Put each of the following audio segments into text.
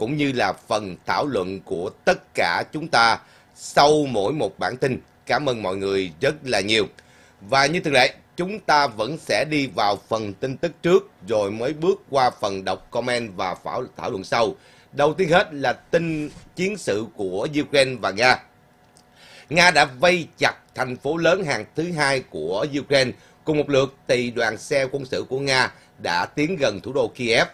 cũng như là phần thảo luận của tất cả chúng ta sau mỗi một bản tin. Cảm ơn mọi người rất là nhiều. Và như thường lệ, chúng ta vẫn sẽ đi vào phần tin tức trước rồi mới bước qua phần đọc comment và thảo, luận sau. Đầu tiên hết là tin chiến sự của Ukraine và Nga. Nga đã vây chặt thành phố lớn hàng thứ hai của Ukraine. Cùng một lượt, tỳ đoàn xe quân sự của Nga đã tiến gần thủ đô Kiev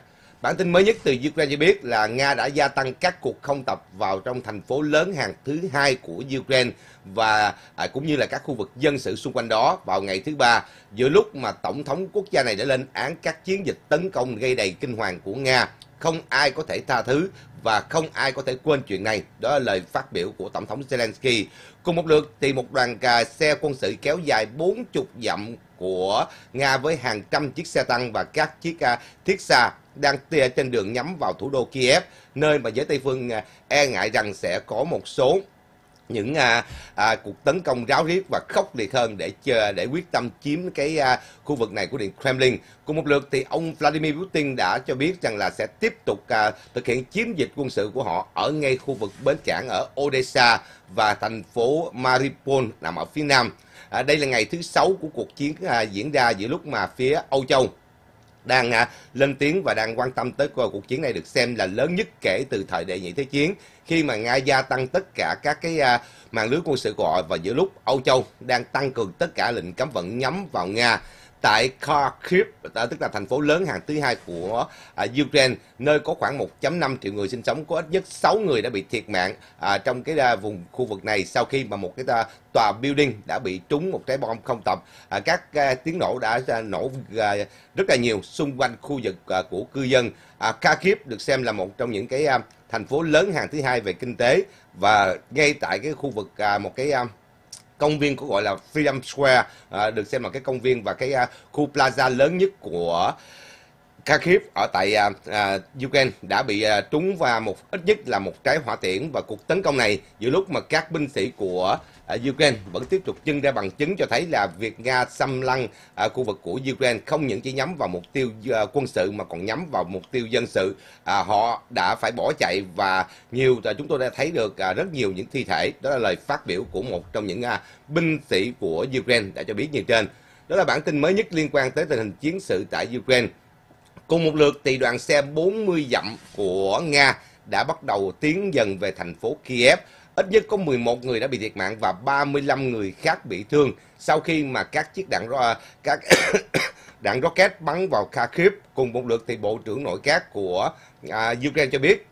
Bản tin mới nhất từ Ukraine cho biết là Nga đã gia tăng các cuộc không tập vào trong thành phố lớn hàng thứ hai của Ukraine và à, cũng như là các khu vực dân sự xung quanh đó vào ngày thứ ba giữa lúc mà tổng thống quốc gia này đã lên án các chiến dịch tấn công gây đầy kinh hoàng của Nga. Không ai có thể tha thứ và không ai có thể quên chuyện này. Đó là lời phát biểu của Tổng thống Zelensky. Cùng một lượt thì một đoàn cà xe quân sự kéo dài 40 dặm của Nga với hàng trăm chiếc xe tăng và các chiếc à, thiết xa đang trên đường nhắm vào thủ đô Kiev, nơi mà giới Tây phương à, e ngại rằng sẽ có một số những à, à, cuộc tấn công ráo riết và khốc liệt hơn để chờ, để quyết tâm chiếm cái à, khu vực này của điện Kremlin. Cùng một lượt thì ông Vladimir Putin đã cho biết rằng là sẽ tiếp tục à, thực hiện chiếm dịch quân sự của họ ở ngay khu vực bến cảng ở Odessa và thành phố Mariupol nằm ở phía nam. À, đây là ngày thứ sáu của cuộc chiến à, diễn ra giữa lúc mà phía Âu Châu đang à, lên tiếng và đang quan tâm tới cuộc chiến này được xem là lớn nhất kể từ thời đệ nhị thế chiến khi mà Nga gia tăng tất cả các cái à, mạng lưới quân sự của họ và giữa lúc Âu Châu đang tăng cường tất cả lệnh cấm vận nhắm vào Nga tại Kharkiv, à, tức là thành phố lớn hàng thứ hai của à, Ukraine, nơi có khoảng 1.5 triệu người sinh sống, có ít nhất 6 người đã bị thiệt mạng à, trong cái à, vùng khu vực này sau khi mà một cái à, tòa building đã bị trúng một trái bom không tập. À, các à, tiếng nổ đã à, nổ à, rất là nhiều xung quanh khu vực à, của cư dân. À, Kharkiv được xem là một trong những cái à, thành phố lớn hàng thứ hai về kinh tế và ngay tại cái khu vực à, một cái à, công viên có gọi là Freedom Square à, được xem là cái công viên và cái à, khu plaza lớn nhất của Kharkiv ở tại à, à, Ukraine đã bị à, trúng và một ít nhất là một trái hỏa tiễn và cuộc tấn công này giữa lúc mà các binh sĩ của À, Ukraine vẫn tiếp tục trưng ra bằng chứng cho thấy là việc Nga xâm lăng à, khu vực của Ukraine không những chỉ nhắm vào mục tiêu à, quân sự mà còn nhắm vào mục tiêu dân sự. họ đã phải bỏ chạy và nhiều chúng tôi đã thấy được rất nhiều những thi thể. Đó là lời phát biểu của một trong những binh sĩ của Ukraine đã cho biết như trên. Đó là bản tin mới nhất liên quan tới tình hình chiến sự tại Ukraine. Cùng một lượt thì đoàn xe 40 dặm của Nga đã bắt đầu tiến dần về thành phố Kiev Ít nhất có 11 người đã bị thiệt mạng và 35 người khác bị thương sau khi mà các chiếc đạn các đạn rocket bắn vào Kharkiv cùng một lượt thì Bộ trưởng Nội các của à, Ukraine cho biết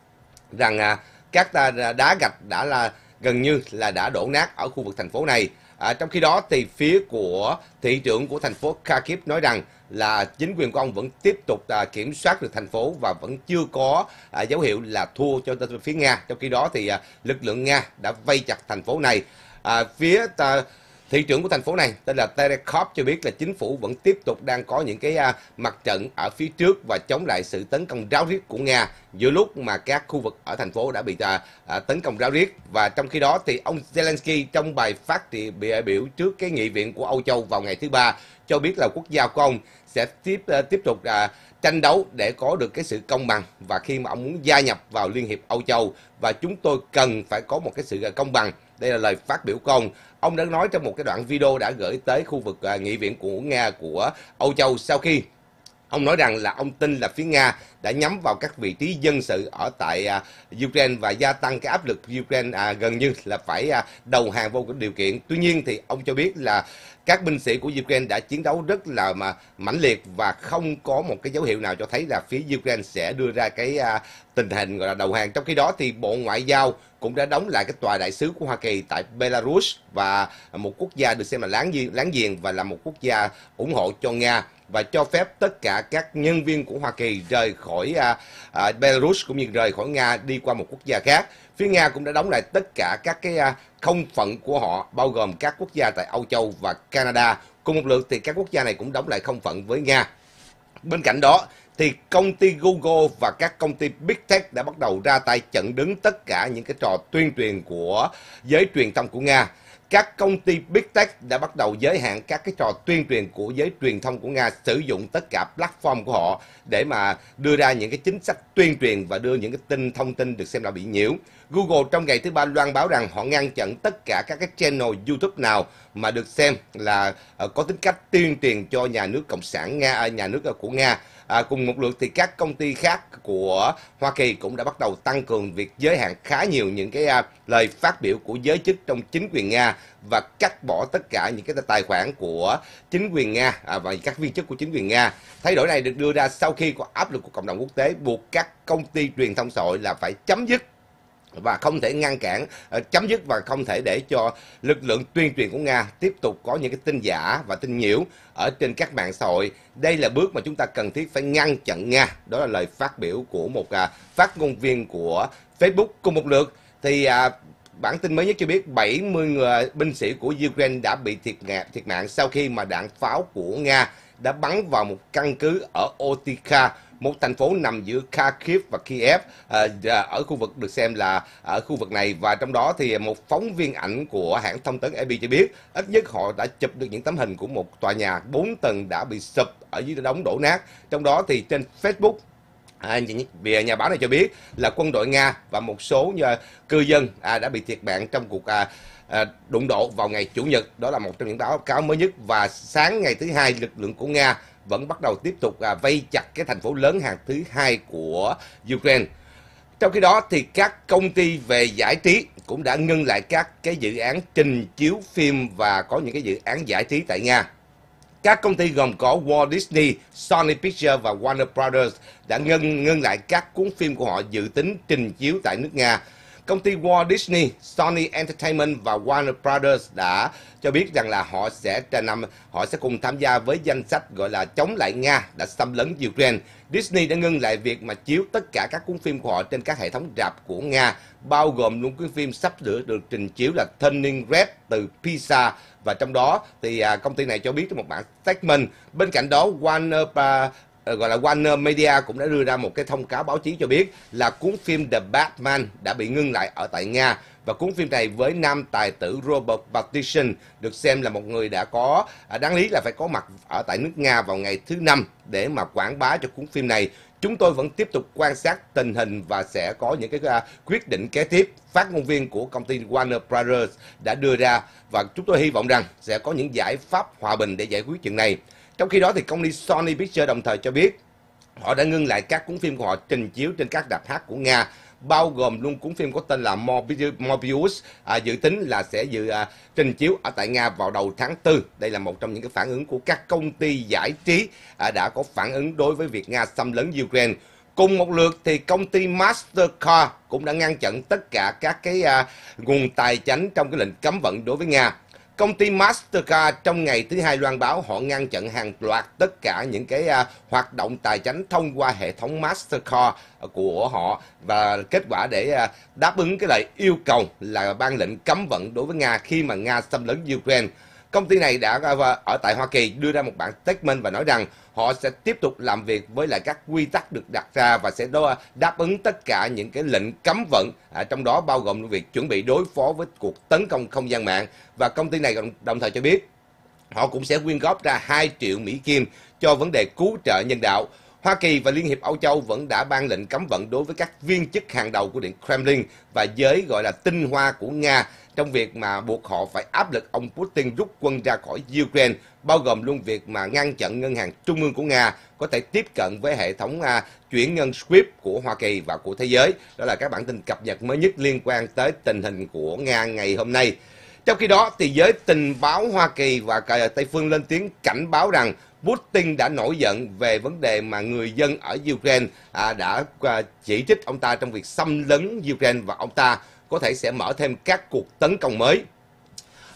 rằng à, các đá gạch đã là gần như là đã đổ nát ở khu vực thành phố này. À, trong khi đó thì phía của thị trưởng của thành phố Kharkiv nói rằng là chính quyền của ông vẫn tiếp tục à, kiểm soát được thành phố và vẫn chưa có à, dấu hiệu là thua cho phía Nga. Trong khi đó thì à, lực lượng Nga đã vây chặt thành phố này. À, phía à, thị trưởng của thành phố này tên là Terekov cho biết là chính phủ vẫn tiếp tục đang có những cái à, mặt trận ở phía trước và chống lại sự tấn công ráo riết của Nga giữa lúc mà các khu vực ở thành phố đã bị à, à, tấn công ráo riết và trong khi đó thì ông Zelensky trong bài phát thì biểu trước cái nghị viện của Âu Châu vào ngày thứ ba cho biết là quốc gia của ông sẽ tiếp ờ, tiếp tục à, tranh đấu để có được cái sự công bằng và khi mà ông muốn gia nhập vào Liên hiệp Âu Châu và chúng tôi cần phải có một cái sự à, công bằng. Đây là lời phát biểu công. Ông đã nói trong một cái đoạn video đã gửi tới khu vực à, nghị viện của Nga của Âu Châu sau khi Ông nói rằng là ông tin là phía Nga đã nhắm vào các vị trí dân sự ở tại à, Ukraine và gia tăng cái áp lực Ukraine à, gần như là phải à, đầu hàng vô điều kiện. Tuy nhiên thì ông cho biết là các binh sĩ của Ukraine đã chiến đấu rất là mà mãnh liệt và không có một cái dấu hiệu nào cho thấy là phía Ukraine sẽ đưa ra cái à, tình hình gọi là đầu hàng. Trong khi đó thì Bộ Ngoại giao cũng đã đóng lại cái tòa đại sứ của Hoa Kỳ tại Belarus và một quốc gia được xem là láng giềng, láng giềng và là một quốc gia ủng hộ cho Nga và cho phép tất cả các nhân viên của Hoa Kỳ rời khỏi à, à, Belarus cũng như rời khỏi Nga đi qua một quốc gia khác. Phía Nga cũng đã đóng lại tất cả các cái à, không phận của họ, bao gồm các quốc gia tại Âu Châu và Canada. Cùng một lượt thì các quốc gia này cũng đóng lại không phận với Nga. Bên cạnh đó thì công ty Google và các công ty Big Tech đã bắt đầu ra tay chặn đứng tất cả những cái trò tuyên truyền của giới truyền thông của Nga các công ty Big Tech đã bắt đầu giới hạn các cái trò tuyên truyền của giới truyền thông của Nga sử dụng tất cả platform của họ để mà đưa ra những cái chính sách tuyên truyền và đưa những cái tin thông tin được xem là bị nhiễu. Google trong ngày thứ ba loan báo rằng họ ngăn chặn tất cả các cái channel YouTube nào mà được xem là ờ, có tính cách tuyên truyền cho nhà nước cộng sản Nga ở à, nhà nước ờ, của Nga. À, cùng một lượt thì các công ty khác của Hoa Kỳ cũng đã bắt đầu tăng cường việc giới hạn khá nhiều những cái à, lời phát biểu của giới chức trong chính quyền Nga và cắt bỏ tất cả những cái tài khoản của chính quyền Nga à, và các viên chức của chính quyền Nga. Thay đổi này được đưa ra sau khi có áp lực của cộng đồng quốc tế buộc các công ty truyền thông xã là phải chấm dứt và không thể ngăn cản ờ, chấm dứt và không thể để cho lực lượng tuyên truyền của Nga tiếp tục có những cái tin giả và tin nhiễu ở trên các mạng xã hội. Đây là bước mà chúng ta cần thiết phải ngăn chặn Nga. Đó là lời phát biểu của một à, phát ngôn viên của Facebook cùng một lượt thì à, bản tin mới nhất cho biết 70 người binh sĩ của Ukraine đã bị thiệt mạng thiệt mạng sau khi mà đạn pháo của Nga đã bắn vào một căn cứ ở Otika một thành phố nằm giữa Kharkiv và Kiev à, ở khu vực được xem là ở khu vực này và trong đó thì một phóng viên ảnh của hãng thông tấn AP cho biết ít nhất họ đã chụp được những tấm hình của một tòa nhà 4 tầng đã bị sụp ở dưới đống đổ nát. Trong đó thì trên Facebook À, nhà báo này cho biết là quân đội Nga và một số nhà, cư dân à, đã bị thiệt mạng trong cuộc à, à, đụng độ vào ngày Chủ nhật. Đó là một trong những báo cáo mới nhất. Và sáng ngày thứ hai, lực lượng của Nga vẫn bắt đầu tiếp tục à, vây chặt cái thành phố lớn hàng thứ hai của Ukraine. Trong khi đó thì các công ty về giải trí cũng đã ngưng lại các cái dự án trình chiếu phim và có những cái dự án giải trí tại Nga. Các công ty gồm có Walt Disney, Sony Pictures và Warner Brothers đã ngưng ngưng lại các cuốn phim của họ dự tính trình chiếu tại nước Nga Công ty Walt Disney, Sony Entertainment và Warner Brothers đã cho biết rằng là họ sẽ năm họ sẽ cùng tham gia với danh sách gọi là chống lại Nga đã xâm lấn Ukraine. Disney đã ngưng lại việc mà chiếu tất cả các cuốn phim của họ trên các hệ thống rạp của Nga, bao gồm luôn cuốn phim sắp sửa được trình chiếu là Turning Red từ Pizza và trong đó thì à, công ty này cho biết trong một bản statement. Bên cạnh đó, Warner Ờ, gọi là Warner Media cũng đã đưa ra một cái thông cáo báo chí cho biết là cuốn phim The Batman đã bị ngưng lại ở tại Nga và cuốn phim này với nam tài tử Robert Pattinson được xem là một người đã có à, đáng lý là phải có mặt ở tại nước Nga vào ngày thứ năm để mà quảng bá cho cuốn phim này. Chúng tôi vẫn tiếp tục quan sát tình hình và sẽ có những cái à, quyết định kế tiếp. Phát ngôn viên của công ty Warner Brothers đã đưa ra và chúng tôi hy vọng rằng sẽ có những giải pháp hòa bình để giải quyết chuyện này. Trong khi đó thì công ty Sony Pictures đồng thời cho biết họ đã ngưng lại các cuốn phim của họ trình chiếu trên các đạp hát của Nga bao gồm luôn cuốn phim có tên là Morbius à, dự tính là sẽ dự à, trình chiếu ở tại Nga vào đầu tháng 4. Đây là một trong những cái phản ứng của các công ty giải trí à, đã có phản ứng đối với việc Nga xâm lấn Ukraine. Cùng một lượt thì công ty Mastercard cũng đã ngăn chặn tất cả các cái à, nguồn tài chính trong cái lệnh cấm vận đối với Nga Công ty Mastercard trong ngày thứ hai loan báo họ ngăn chặn hàng loạt tất cả những cái à, hoạt động tài chính thông qua hệ thống Mastercard à, của họ và kết quả để à, đáp ứng cái lời yêu cầu là ban lệnh cấm vận đối với Nga khi mà Nga xâm lấn Ukraine. Công ty này đã à, ở tại Hoa Kỳ đưa ra một bản statement và nói rằng họ sẽ tiếp tục làm việc với lại các quy tắc được đặt ra và sẽ đáp ứng tất cả những cái lệnh cấm vận à, trong đó bao gồm việc chuẩn bị đối phó với cuộc tấn công không gian mạng và công ty này đồng thời cho biết họ cũng sẽ quyên góp ra 2 triệu Mỹ Kim cho vấn đề cứu trợ nhân đạo. Hoa Kỳ và Liên hiệp Âu Châu vẫn đã ban lệnh cấm vận đối với các viên chức hàng đầu của Điện Kremlin và giới gọi là tinh hoa của Nga trong việc mà buộc họ phải áp lực ông Putin rút quân ra khỏi Ukraine, bao gồm luôn việc mà ngăn chặn ngân hàng trung ương của Nga có thể tiếp cận với hệ thống à, chuyển ngân SWIFT của Hoa Kỳ và của thế giới. Đó là các bản tin cập nhật mới nhất liên quan tới tình hình của Nga ngày hôm nay. Trong khi đó, thì giới tình báo Hoa Kỳ và cả Tây Phương lên tiếng cảnh báo rằng Putin đã nổi giận về vấn đề mà người dân ở Ukraine à, đã à, chỉ trích ông ta trong việc xâm lấn Ukraine và ông ta có thể sẽ mở thêm các cuộc tấn công mới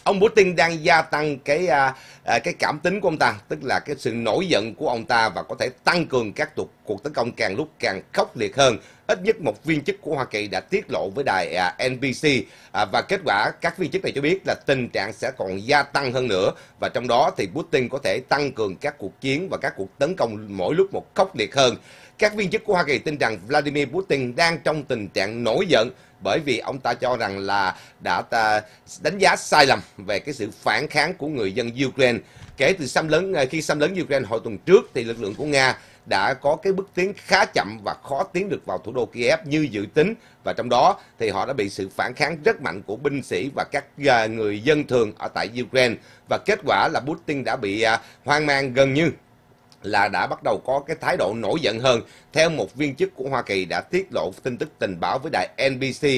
ông Putin đang gia tăng cái à, à, cái cảm tính của ông ta, tức là cái sự nổi giận của ông ta và có thể tăng cường các cuộc cuộc tấn công càng lúc càng khốc liệt hơn. Ít nhất một viên chức của Hoa Kỳ đã tiết lộ với đài à, NBC à, và kết quả các viên chức này cho biết là tình trạng sẽ còn gia tăng hơn nữa và trong đó thì Putin có thể tăng cường các cuộc chiến và các cuộc tấn công mỗi lúc một khốc liệt hơn. Các viên chức của Hoa Kỳ tin rằng Vladimir Putin đang trong tình trạng nổi giận bởi vì ông ta cho rằng là đã ta đánh giá sai lầm về cái sự phản kháng của người dân Ukraine. Kể từ xâm lấn à, khi xâm lấn Ukraine hồi tuần trước thì lực lượng của Nga đã có cái bước tiến khá chậm và khó tiến được vào thủ đô Kiev như dự tính và trong đó thì họ đã bị sự phản kháng rất mạnh của binh sĩ và các à, người dân thường ở tại Ukraine và kết quả là Putin đã bị à, hoang mang gần như là đã bắt đầu có cái thái độ nổi giận hơn, theo một viên chức của Hoa Kỳ đã tiết lộ tin tức tình báo với đài NBC.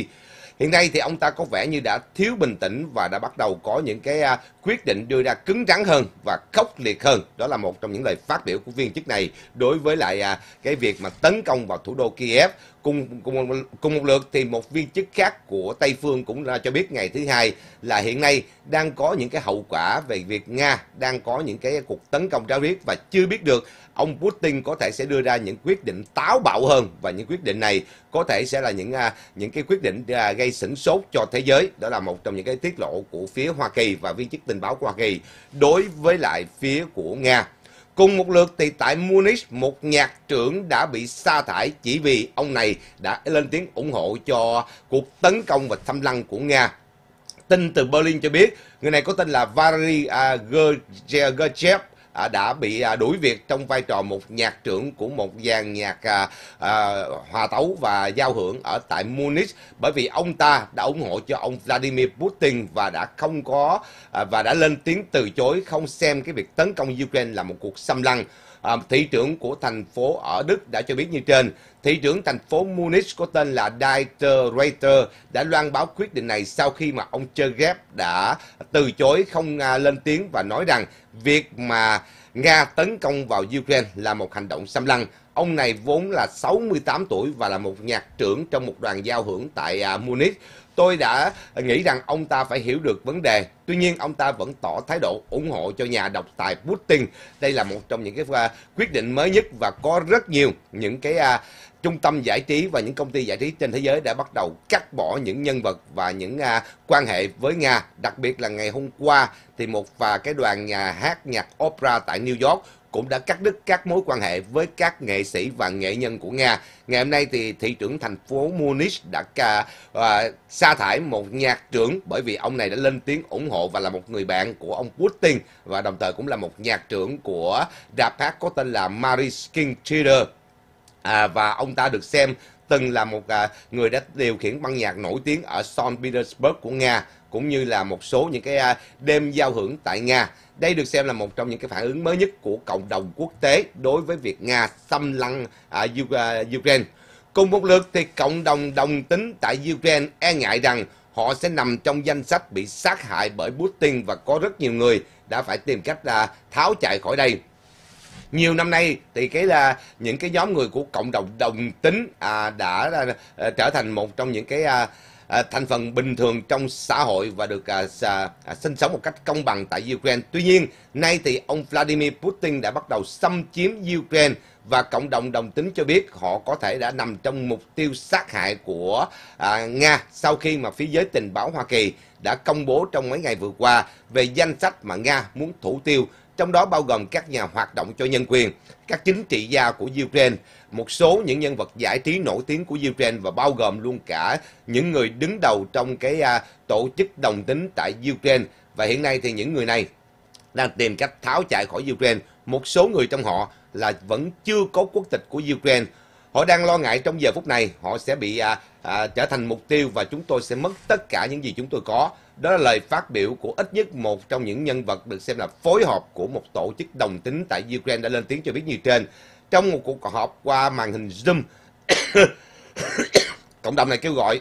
Hiện nay thì ông ta có vẻ như đã thiếu bình tĩnh và đã bắt đầu có những cái à, quyết định đưa ra cứng rắn hơn và khốc liệt hơn. Đó là một trong những lời phát biểu của viên chức này đối với lại à, cái việc mà tấn công vào thủ đô Kiev cùng cùng cùng một lượt thì một viên chức khác của Tây phương cũng ra cho biết ngày thứ hai là hiện nay đang có những cái hậu quả về việc Nga đang có những cái cuộc tấn công trái riết và chưa biết được ông Putin có thể sẽ đưa ra những quyết định táo bạo hơn và những quyết định này có thể sẽ là những à, những cái quyết định à, gây sửng sốt cho thế giới đó là một trong những cái tiết lộ của phía Hoa Kỳ và viên chức tình báo của Hoa Kỳ đối với lại phía của Nga Cùng một lượt thì tại Munich, một nhạc trưởng đã bị sa thải chỉ vì ông này đã lên tiếng ủng hộ cho cuộc tấn công và xâm lăng của Nga. Tin từ Berlin cho biết, người này có tên là Valery à, Gergiev À, đã bị à, đuổi việc trong vai trò một nhạc trưởng của một dàn nhạc à, à, hòa tấu và giao hưởng ở tại Munich bởi vì ông ta đã ủng hộ cho ông Vladimir Putin và đã không có à, và đã lên tiếng từ chối không xem cái việc tấn công Ukraine là một cuộc xâm lăng. À, thị trưởng của thành phố ở Đức đã cho biết như trên. Thị trưởng thành phố Munich có tên là Dieter Reiter đã loan báo quyết định này sau khi mà ông Chergev đã từ chối không à, lên tiếng và nói rằng việc mà Nga tấn công vào Ukraine là một hành động xâm lăng. Ông này vốn là 68 tuổi và là một nhạc trưởng trong một đoàn giao hưởng tại à, Munich. Tôi đã nghĩ rằng ông ta phải hiểu được vấn đề. Tuy nhiên, ông ta vẫn tỏ thái độ ủng hộ cho nhà độc tài Putin. Đây là một trong những cái à, quyết định mới nhất và có rất nhiều những cái à, trung tâm giải trí và những công ty giải trí trên thế giới đã bắt đầu cắt bỏ những nhân vật và những à, quan hệ với Nga. Đặc biệt là ngày hôm qua thì một và cái đoàn nhà hát nhạc opera tại New York cũng đã cắt đứt các mối quan hệ với các nghệ sĩ và nghệ nhân của Nga. Ngày hôm nay thì thị trưởng thành phố Munich đã ca, à, à, sa thải một nhạc trưởng bởi vì ông này đã lên tiếng ủng hộ và là một người bạn của ông Putin và đồng thời cũng là một nhạc trưởng của rap hát có tên là Mariskin Chider. À, và ông ta được xem từng là một à, người đã điều khiển băng nhạc nổi tiếng ở St. Petersburg của Nga cũng như là một số những cái à, đêm giao hưởng tại Nga. Đây được xem là một trong những cái phản ứng mới nhất của cộng đồng quốc tế đối với việc Nga xâm lăng à, à, Ukraine. Cùng một lượt thì cộng đồng đồng tính tại Ukraine e ngại rằng họ sẽ nằm trong danh sách bị sát hại bởi Putin và có rất nhiều người đã phải tìm cách là tháo chạy khỏi đây nhiều năm nay thì cái là những cái nhóm người của cộng đồng đồng tính à, đã à, trở thành một trong những cái à, À, thành phần bình thường trong xã hội và được à, à, sinh sống một cách công bằng tại Ukraine. Tuy nhiên, nay thì ông Vladimir Putin đã bắt đầu xâm chiếm Ukraine và cộng đồng đồng tính cho biết họ có thể đã nằm trong mục tiêu sát hại của à, Nga sau khi mà phía giới tình báo Hoa Kỳ đã công bố trong mấy ngày vừa qua về danh sách mà Nga muốn thủ tiêu trong đó bao gồm các nhà hoạt động cho nhân quyền, các chính trị gia của Ukraine, một số những nhân vật giải trí nổi tiếng của Ukraine và bao gồm luôn cả những người đứng đầu trong cái à, tổ chức đồng tính tại Ukraine. Và hiện nay thì những người này đang tìm cách tháo chạy khỏi Ukraine. Một số người trong họ là vẫn chưa có quốc tịch của Ukraine. Họ đang lo ngại trong giờ phút này họ sẽ bị à, à, trở thành mục tiêu và chúng tôi sẽ mất tất cả những gì chúng tôi có. Đó là lời phát biểu của ít nhất một trong những nhân vật được xem là phối hợp của một tổ chức đồng tính tại Ukraine đã lên tiếng cho biết như trên. Trong một cuộc họp qua màn hình Zoom, cộng đồng này kêu gọi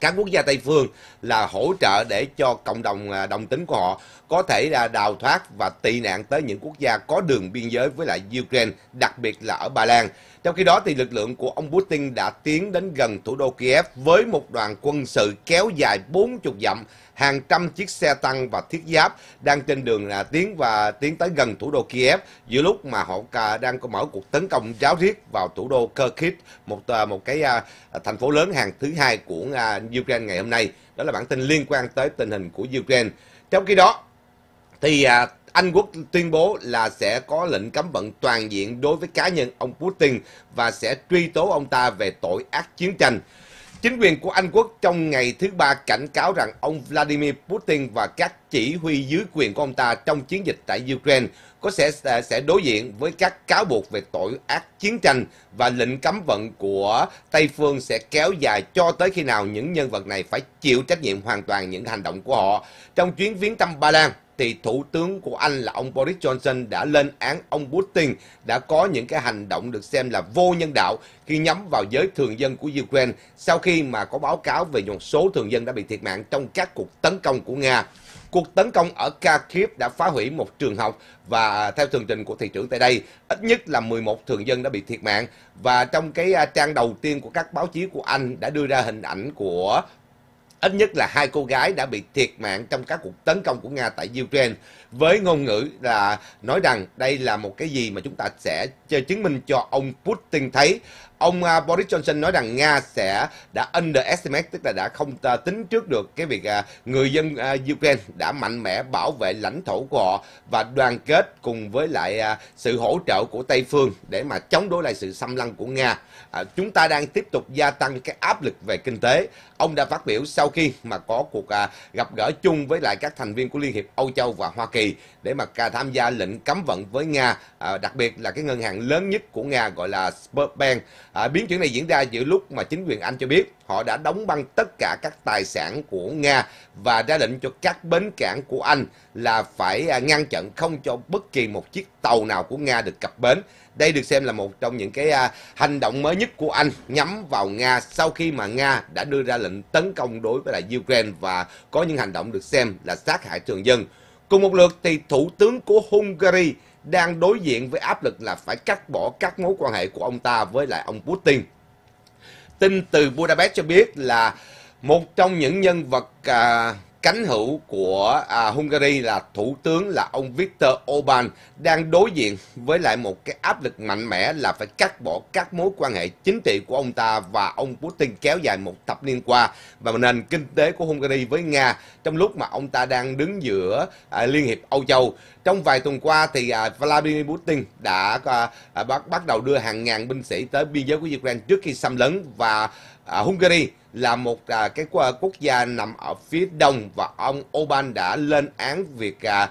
các quốc gia Tây phương là hỗ trợ để cho cộng đồng à, đồng tính của họ có thể là đào thoát và tị nạn tới những quốc gia có đường biên giới với lại Ukraine, đặc biệt là ở Ba Lan. Trong khi đó, thì lực lượng của ông Putin đã tiến đến gần thủ đô Kiev với một đoàn quân sự kéo dài 40 dặm, hàng trăm chiếc xe tăng và thiết giáp đang trên đường là tiến và tiến tới gần thủ đô Kiev giữa lúc mà họ đang có mở cuộc tấn công ráo riết vào thủ đô Kharkiv, một à, một cái à, thành phố lớn hàng thứ hai của à, Ukraine ngày hôm nay. Đó là bản tin liên quan tới tình hình của Ukraine. Trong khi đó, thì anh Quốc tuyên bố là sẽ có lệnh cấm vận toàn diện đối với cá nhân ông Putin và sẽ truy tố ông ta về tội ác chiến tranh. Chính quyền của Anh Quốc trong ngày thứ ba cảnh cáo rằng ông Vladimir Putin và các chỉ huy dưới quyền của ông ta trong chiến dịch tại Ukraine có sẽ sẽ đối diện với các cáo buộc về tội ác chiến tranh và lệnh cấm vận của Tây phương sẽ kéo dài cho tới khi nào những nhân vật này phải chịu trách nhiệm hoàn toàn những hành động của họ. Trong chuyến viếng thăm Ba Lan, thì Thủ tướng của Anh là ông Boris Johnson đã lên án ông Putin đã có những cái hành động được xem là vô nhân đạo khi nhắm vào giới thường dân của Ukraine sau khi mà có báo cáo về một số thường dân đã bị thiệt mạng trong các cuộc tấn công của Nga. Cuộc tấn công ở Kharkiv đã phá hủy một trường học và theo tường trình của thị trưởng tại đây, ít nhất là 11 thường dân đã bị thiệt mạng. Và trong cái à, trang đầu tiên của các báo chí của Anh đã đưa ra hình ảnh của Ít nhất là hai cô gái đã bị thiệt mạng trong các cuộc tấn công của Nga tại Ukraine với ngôn ngữ là nói rằng đây là một cái gì mà chúng ta sẽ chứng minh cho ông Putin thấy. Ông à, Boris Johnson nói rằng Nga sẽ đã underestimate, tức là đã không tính trước được cái việc à, người dân à, Ukraine đã mạnh mẽ bảo vệ lãnh thổ của họ và đoàn kết cùng với lại sự hỗ trợ của Tây Phương để mà chống đối lại sự xâm lăng của Nga. Chúng ta đang tiếp tục gia tăng cái áp lực về kinh tế. Ông đã phát biểu sau khi mà có cuộc gặp gỡ chung với lại các thành viên của Liên hiệp Âu Châu và Hoa Kỳ Kỳ để mà tham gia lệnh cấm vận với Nga, à, đặc biệt là cái ngân hàng lớn nhất của Nga gọi là Sberbank. À, biến chuyển này diễn ra giữa lúc mà chính quyền Anh cho biết họ đã đóng băng tất cả các tài sản của Nga và ra lệnh cho các bến cảng của Anh là phải à, ngăn chặn không cho bất kỳ một chiếc tàu nào của Nga được cập bến. Đây được xem là một trong những cái hành động mới nhất của Anh nhắm vào Nga sau khi mà Nga đã đưa ra lệnh tấn công đối với lại Ukraine và có những hành động được xem là sát hại thường dân. Cùng một lượt thì thủ tướng của Hungary đang đối diện với áp lực là phải cắt bỏ các mối quan hệ của ông ta với lại ông Putin. Tin từ Budapest cho biết là một trong những nhân vật à, cánh hữu của à, Hungary là thủ tướng là ông Viktor Orbán đang đối diện với lại một cái áp lực mạnh mẽ là phải cắt bỏ các mối quan hệ chính trị của ông ta và ông Putin kéo dài một thập niên qua và nền kinh tế của Hungary với Nga trong lúc mà ông ta đang đứng giữa à, Liên hiệp Âu Châu. Trong vài tuần qua thì à, Vladimir Putin đã à, à bắt bắt đầu đưa hàng ngàn binh sĩ tới biên giới của Ukraine trước khi xâm lấn và à, Hungary là một à, cái à, quốc gia nằm ở phía đông và ông Oban đã lên án việc à,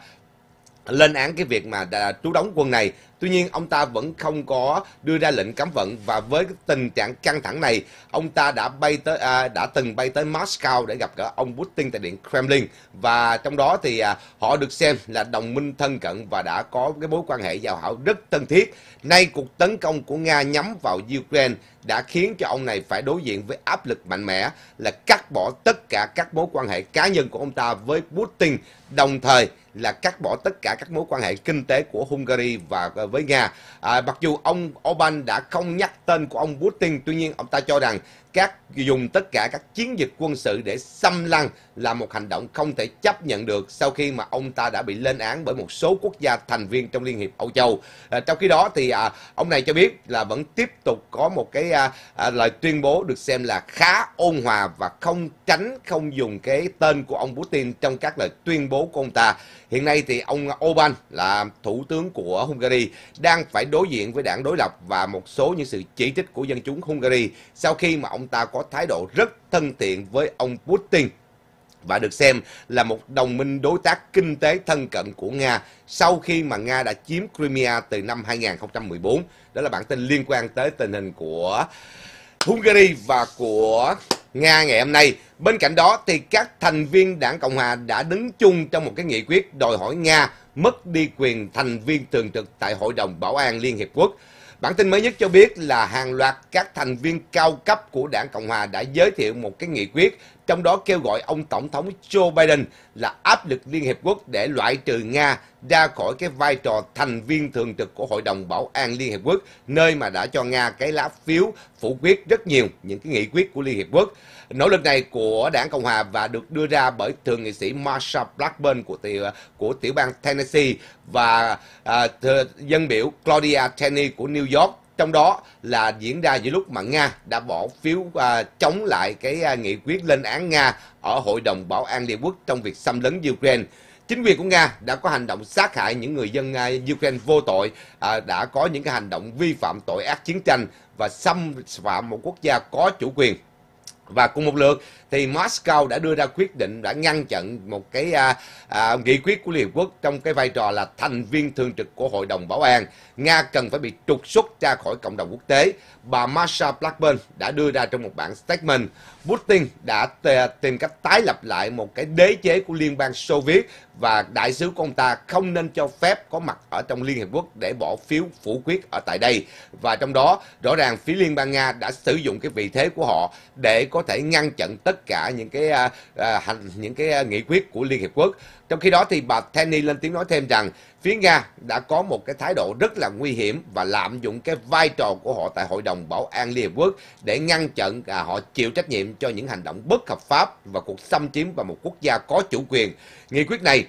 lên án cái việc mà đã trú đóng quân này. Tuy nhiên ông ta vẫn không có đưa ra lệnh cấm vận và với tình trạng căng thẳng này, ông ta đã bay tới à, đã từng bay tới Moscow để gặp gỡ ông Putin tại điện Kremlin và trong đó thì à, họ được xem là đồng minh thân cận và đã có cái mối quan hệ giao hảo rất thân thiết. Nay cuộc tấn công của Nga nhắm vào Ukraine đã khiến cho ông này phải đối diện với áp lực mạnh mẽ là cắt bỏ tất cả các mối quan hệ cá nhân của ông ta với Putin đồng thời là cắt bỏ tất cả các mối quan hệ kinh tế của Hungary và ờ, với Nga. À, mặc dù ông Orbán đã không nhắc tên của ông Putin, tuy nhiên ông ta cho rằng các dùng tất cả các chiến dịch quân sự để xâm lăng là một hành động không thể chấp nhận được sau khi mà ông ta đã bị lên án bởi một số quốc gia thành viên trong Liên hiệp Âu Châu. À, trong khi đó thì à, ông này cho biết là vẫn tiếp tục có một cái à, à, lời tuyên bố được xem là khá ôn hòa và không tránh không dùng cái tên của ông Putin trong các lời tuyên bố của ông ta. Hiện nay thì ông Orbán là thủ tướng của Hungary đang phải đối diện với đảng đối lập và một số những sự chỉ trích của dân chúng Hungary sau khi mà ông ta có thái độ rất thân thiện với ông Putin và được xem là một đồng minh đối tác kinh tế thân cận của Nga sau khi mà Nga đã chiếm Crimea từ năm 2014. Đó là bản tin liên quan tới tình hình của Hungary và của Nga ngày hôm nay. Bên cạnh đó thì các thành viên đảng Cộng Hòa đã đứng chung trong một cái nghị quyết đòi hỏi Nga mất đi quyền thành viên thường trực tại Hội đồng Bảo an Liên Hiệp Quốc. Bản tin mới nhất cho biết là hàng loạt các thành viên cao cấp của đảng Cộng Hòa đã giới thiệu một cái nghị quyết, trong đó kêu gọi ông Tổng thống Joe Biden là áp lực Liên Hiệp Quốc để loại trừ Nga ra khỏi cái vai trò thành viên thường trực của Hội đồng Bảo an Liên Hiệp Quốc, nơi mà đã cho Nga cái lá phiếu phủ quyết rất nhiều những cái nghị quyết của Liên Hiệp Quốc. Nỗ lực này của đảng Cộng hòa và được đưa ra bởi thượng nghị sĩ Marsha Blackburn của tiểu của tiểu bang Tennessee và à, dân biểu Claudia Tenney của New York trong đó là diễn ra giữa lúc mà Nga đã bỏ phiếu à, chống lại cái à, nghị quyết lên án Nga ở Hội đồng Bảo an Liên Quốc trong việc xâm lấn Ukraine. Chính quyền của Nga đã có hành động sát hại những người dân à, Ukraine vô tội, à, đã có những cái hành động vi phạm tội ác chiến tranh và xâm phạm một quốc gia có chủ quyền và cùng một lượt thì Moscow đã đưa ra quyết định đã ngăn chặn một cái à, à, nghị quyết của Liên Hợp Quốc trong cái vai trò là thành viên thường trực của Hội đồng Bảo an. Nga cần phải bị trục xuất ra khỏi cộng đồng quốc tế. Bà Marsha Blackburn đã đưa ra trong một bản statement, Putin đã tìm cách tái lập lại một cái đế chế của Liên bang Xô Viết và đại sứ của ông ta không nên cho phép có mặt ở trong Liên Hiệp Quốc để bỏ phiếu phủ quyết ở tại đây. Và trong đó, rõ ràng phía Liên bang Nga đã sử dụng cái vị thế của họ để có thể ngăn chặn tất tất cả những cái à, à hành những cái à, nghị quyết của Liên Hiệp Quốc. Trong khi đó thì bà Penny lên tiếng nói thêm rằng phía Nga đã có một cái thái độ rất là nguy hiểm và lạm dụng cái vai trò của họ tại Hội đồng Bảo an Liên Hiệp Quốc để ngăn chặn à, họ chịu trách nhiệm cho những hành động bất hợp pháp và cuộc xâm chiếm vào một quốc gia có chủ quyền. Nghị quyết này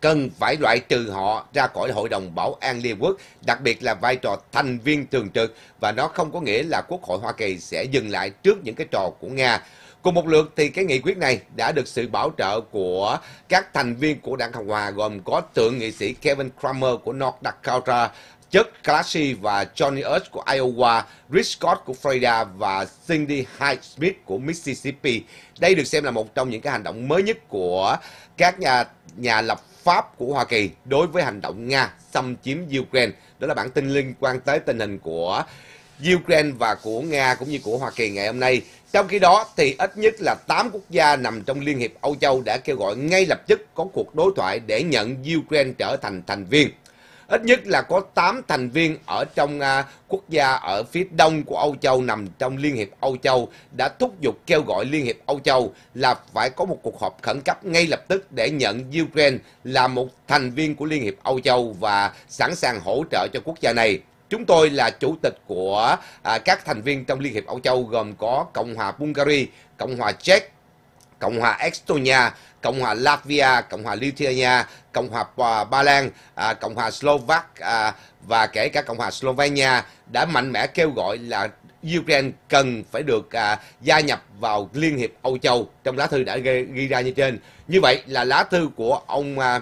cần phải loại trừ họ ra khỏi Hội đồng Bảo an Liên Quốc, đặc biệt là vai trò thành viên thường trực và nó không có nghĩa là Quốc hội Hoa Kỳ sẽ dừng lại trước những cái trò của Nga. Cùng một lượt thì cái nghị quyết này đã được sự bảo trợ của các thành viên của đảng Cộng Hòa gồm có tượng nghị sĩ Kevin Kramer của North Dakota, Chuck Clarksey và Johnny Osh của Iowa, Rich Scott của Florida và Cindy Hyde Smith của Mississippi. Đây được xem là một trong những cái hành động mới nhất của các nhà nhà lập pháp của Hoa Kỳ đối với hành động Nga xâm chiếm Ukraine. Đó là bản tin liên quan tới tình hình của Ukraine và của Nga cũng như của Hoa Kỳ ngày hôm nay. Trong khi đó, thì ít nhất là 8 quốc gia nằm trong Liên hiệp Âu Châu đã kêu gọi ngay lập tức có cuộc đối thoại để nhận Ukraine trở thành thành viên. Ít nhất là có 8 thành viên ở trong à, quốc gia ở phía đông của Âu Châu nằm trong Liên hiệp Âu Châu đã thúc giục kêu gọi Liên hiệp Âu Châu là phải có một cuộc họp khẩn cấp ngay lập tức để nhận Ukraine là một thành viên của Liên hiệp Âu Châu và sẵn sàng hỗ trợ cho quốc gia này Chúng tôi là chủ tịch của à, các thành viên trong Liên hiệp Âu Châu gồm có Cộng hòa Bulgaria, Cộng hòa Czech, Cộng hòa Estonia, Cộng hòa Latvia, Cộng hòa Lithuania, Cộng hòa Ba Lan, à, Cộng hòa Slovak à, và kể cả Cộng hòa Slovenia đã mạnh mẽ kêu gọi là Ukraine cần phải được à, gia nhập vào Liên hiệp Âu Châu trong lá thư đã ghi, ghi ra như trên. Như vậy là lá thư của ông à,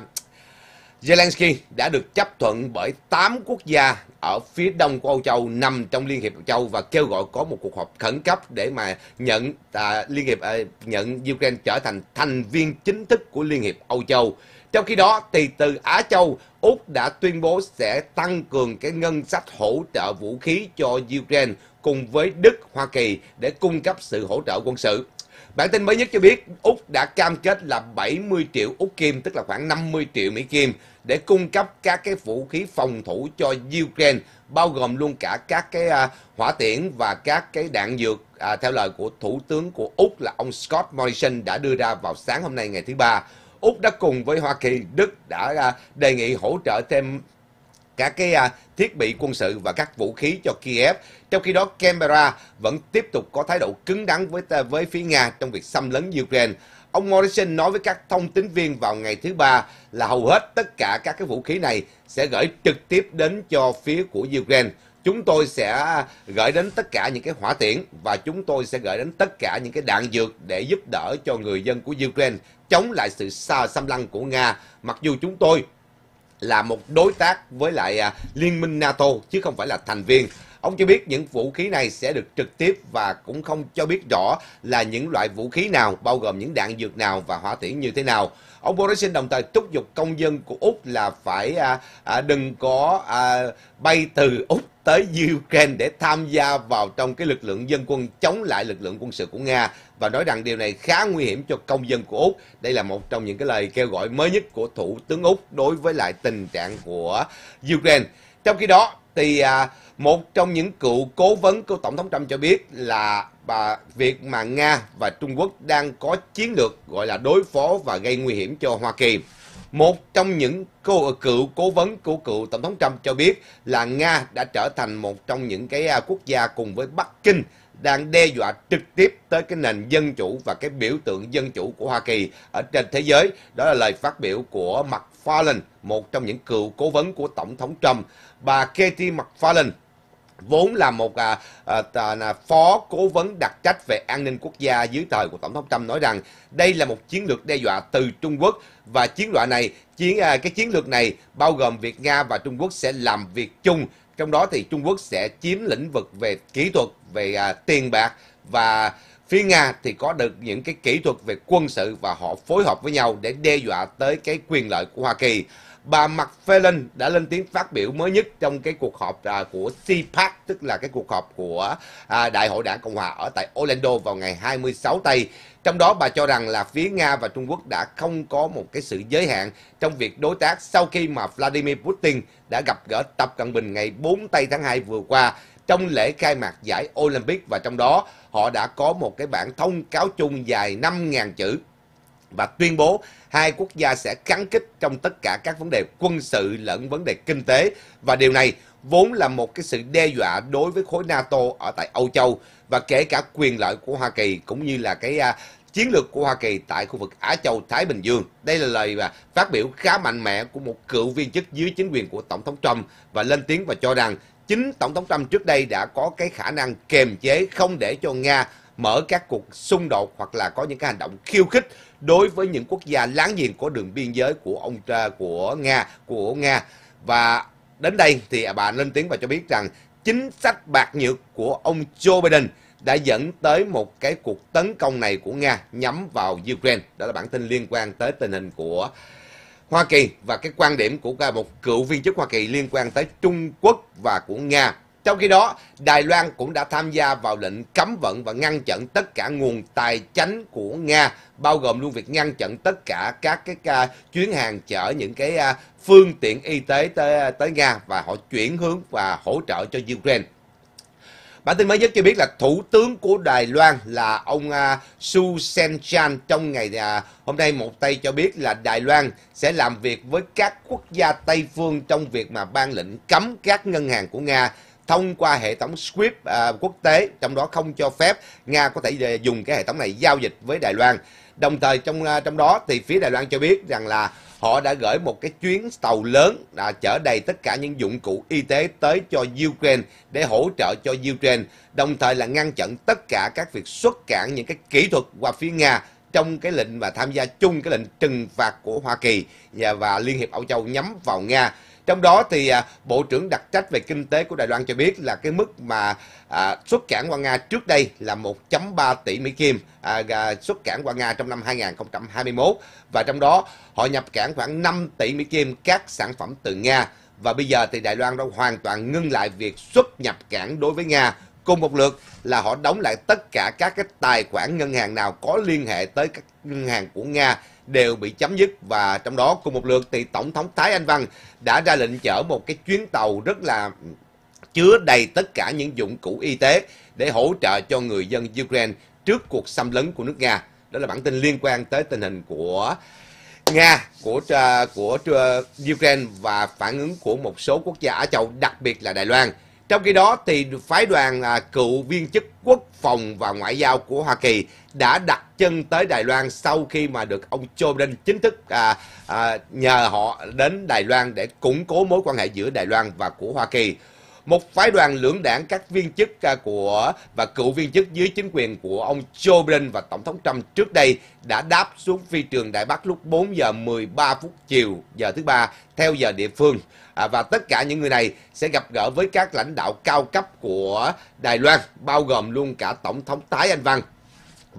Zelensky đã được chấp thuận bởi 8 quốc gia ở phía đông của Âu Châu nằm trong Liên hiệp Âu Châu và kêu gọi có một cuộc họp khẩn cấp để mà nhận à, Liên hiệp à, nhận Ukraine trở thành thành viên chính thức của Liên hiệp Âu Châu. Trong khi đó, thì từ Á Châu, Úc đã tuyên bố sẽ tăng cường cái ngân sách hỗ trợ vũ khí cho Ukraine cùng với Đức, Hoa Kỳ để cung cấp sự hỗ trợ quân sự. Bản tin mới nhất cho biết Úc đã cam kết là 70 triệu Úc Kim, tức là khoảng 50 triệu Mỹ Kim, để cung cấp các cái vũ khí phòng thủ cho Ukraine, bao gồm luôn cả các cái à, hỏa tiễn và các cái đạn dược, à, theo lời của Thủ tướng của Úc là ông Scott Morrison đã đưa ra vào sáng hôm nay ngày thứ Ba. Úc đã cùng với Hoa Kỳ, Đức đã à, đề nghị hỗ trợ thêm cả cái à, thiết bị quân sự và các vũ khí cho Kiev. Trong khi đó, Canberra vẫn tiếp tục có thái độ cứng đắn với à, với phía Nga trong việc xâm lấn Ukraine. Ông Morrison nói với các thông tín viên vào ngày thứ ba là hầu hết tất cả các cái vũ khí này sẽ gửi trực tiếp đến cho phía của Ukraine. Chúng tôi sẽ gửi đến tất cả những cái hỏa tiễn và chúng tôi sẽ gửi đến tất cả những cái đạn dược để giúp đỡ cho người dân của Ukraine chống lại sự xâm lăng của Nga. Mặc dù chúng tôi là một đối tác với lại à, Liên minh NATO chứ không phải là thành viên. Ông cho biết những vũ khí này sẽ được trực tiếp và cũng không cho biết rõ là những loại vũ khí nào, bao gồm những đạn dược nào và hỏa tiễn như thế nào. Ông Borishin đồng thời thúc giục công dân của Úc là phải à, à, đừng có à, bay từ Úc tới Ukraine để tham gia vào trong cái lực lượng dân quân chống lại lực lượng quân sự của Nga và nói rằng điều này khá nguy hiểm cho công dân của Úc. Đây là một trong những cái lời kêu gọi mới nhất của Thủ tướng Úc đối với lại tình trạng của Ukraine. Trong khi đó thì à, một trong những cựu cố vấn của Tổng thống Trump cho biết là và việc mà Nga và Trung Quốc đang có chiến lược gọi là đối phó và gây nguy hiểm cho Hoa Kỳ. Một trong những cựu cố vấn của cựu Tổng thống Trump cho biết là Nga đã trở thành một trong những cái à, quốc gia cùng với Bắc Kinh đang đe dọa trực tiếp tới cái nền dân chủ và cái biểu tượng dân chủ của Hoa Kỳ ở trên thế giới. Đó là lời phát biểu của McFarlane, một trong những cựu cố vấn của Tổng thống Trump. Bà Katie McFarlane vốn là một à, à, à, phó cố vấn đặc trách về an ninh quốc gia dưới thời của tổng thống Trump nói rằng đây là một chiến lược đe dọa từ Trung Quốc và chiến loại này chiến à, cái chiến lược này bao gồm việc Nga và Trung Quốc sẽ làm việc chung trong đó thì Trung Quốc sẽ chiếm lĩnh vực về kỹ thuật, về à, tiền bạc và phía Nga thì có được những cái kỹ thuật về quân sự và họ phối hợp với nhau để đe dọa tới cái quyền lợi của Hoa Kỳ bà Mark đã lên tiếng phát biểu mới nhất trong cái cuộc họp à, của CPAC, tức là cái cuộc họp của à, Đại hội đảng Cộng hòa ở tại Orlando vào ngày 26 Tây. Trong đó bà cho rằng là phía Nga và Trung Quốc đã không có một cái sự giới hạn trong việc đối tác sau khi mà Vladimir Putin đã gặp gỡ Tập Cận Bình ngày 4 Tây tháng 2 vừa qua trong lễ khai mạc giải Olympic và trong đó họ đã có một cái bản thông cáo chung dài 5.000 chữ và tuyên bố hai quốc gia sẽ gắn kết trong tất cả các vấn đề quân sự lẫn vấn đề kinh tế và điều này vốn là một cái sự đe dọa đối với khối NATO ở tại Âu Châu và kể cả quyền lợi của Hoa Kỳ cũng như là cái uh, chiến lược của Hoa Kỳ tại khu vực Á Châu Thái Bình Dương. Đây là lời uh, phát biểu khá mạnh mẽ của một cựu viên chức dưới chính quyền của Tổng thống Trump và lên tiếng và cho rằng chính Tổng thống Trump trước đây đã có cái khả năng kiềm chế không để cho Nga mở các cuộc xung đột hoặc là có những cái hành động khiêu khích đối với những quốc gia láng giềng có đường biên giới của ông của Nga của Nga và đến đây thì bà lên tiếng và cho biết rằng chính sách bạc nhược của ông Joe Biden đã dẫn tới một cái cuộc tấn công này của Nga nhắm vào Ukraine. Đó là bản tin liên quan tới tình hình của Hoa Kỳ và cái quan điểm của một cựu viên chức Hoa Kỳ liên quan tới Trung Quốc và của Nga trong khi đó, Đài Loan cũng đã tham gia vào lệnh cấm vận và ngăn chặn tất cả nguồn tài chính của Nga, bao gồm luôn việc ngăn chặn tất cả các cái uh, chuyến hàng chở những cái uh, phương tiện y tế tới à, tới Nga và họ chuyển hướng và hỗ trợ cho Ukraine. Bản tin mới nhất cho biết là Thủ tướng của Đài Loan là ông uh, Su Sen Chan trong ngày uh, hôm nay một tay cho biết là Đài Loan sẽ làm việc với các quốc gia Tây phương trong việc mà ban lệnh cấm các ngân hàng của Nga thông qua hệ thống SWIFT à, quốc tế, trong đó không cho phép Nga có thể à, dùng cái hệ thống này giao dịch với Đài Loan. Đồng thời trong à, trong đó thì phía Đài Loan cho biết rằng là họ đã gửi một cái chuyến tàu lớn à, chở đầy tất cả những dụng cụ y tế tới cho Ukraine để hỗ trợ cho Ukraine, đồng thời là ngăn chặn tất cả các việc xuất cản những cái kỹ thuật qua phía Nga trong cái lệnh và tham gia chung cái lệnh trừng phạt của Hoa Kỳ và, và Liên hiệp Âu Châu nhắm vào Nga. Trong đó thì à, Bộ trưởng đặc trách về kinh tế của Đài Loan cho biết là cái mức mà à, xuất cảng qua Nga trước đây là 1.3 tỷ Mỹ Kim à, xuất cảng qua Nga trong năm 2021 và trong đó họ nhập cảng khoảng 5 tỷ Mỹ Kim các sản phẩm từ Nga và bây giờ thì Đài Loan đã hoàn toàn ngưng lại việc xuất nhập cảng đối với Nga cùng một lượt là họ đóng lại tất cả các cái tài khoản ngân hàng nào có liên hệ tới các ngân hàng của Nga đều bị chấm dứt và trong đó cùng một lượt thì tổng thống Thái Anh Văn đã ra lệnh chở một cái chuyến tàu rất là chứa đầy tất cả những dụng cụ y tế để hỗ trợ cho người dân Ukraine trước cuộc xâm lấn của nước Nga. Đó là bản tin liên quan tới tình hình của Nga, của à, của à, Ukraine và phản ứng của một số quốc gia ở Châu, đặc biệt là Đài Loan. Trong khi đó, thì phái đoàn à, cựu viên chức quốc phòng và ngoại giao của Hoa Kỳ đã đặt chân tới Đài Loan sau khi mà được ông Joe Biden chính thức à, à, nhờ họ đến Đài Loan để củng cố mối quan hệ giữa Đài Loan và của Hoa Kỳ một phái đoàn lưỡng đảng các viên chức à, của và cựu viên chức dưới chính quyền của ông Joe Biden và Tổng thống Trump trước đây đã đáp xuống phi trường Đại Bắc lúc 4 giờ 13 phút chiều giờ thứ ba theo giờ địa phương. À, và tất cả những người này sẽ gặp gỡ với các lãnh đạo cao cấp của Đài Loan, bao gồm luôn cả Tổng thống Thái Anh Văn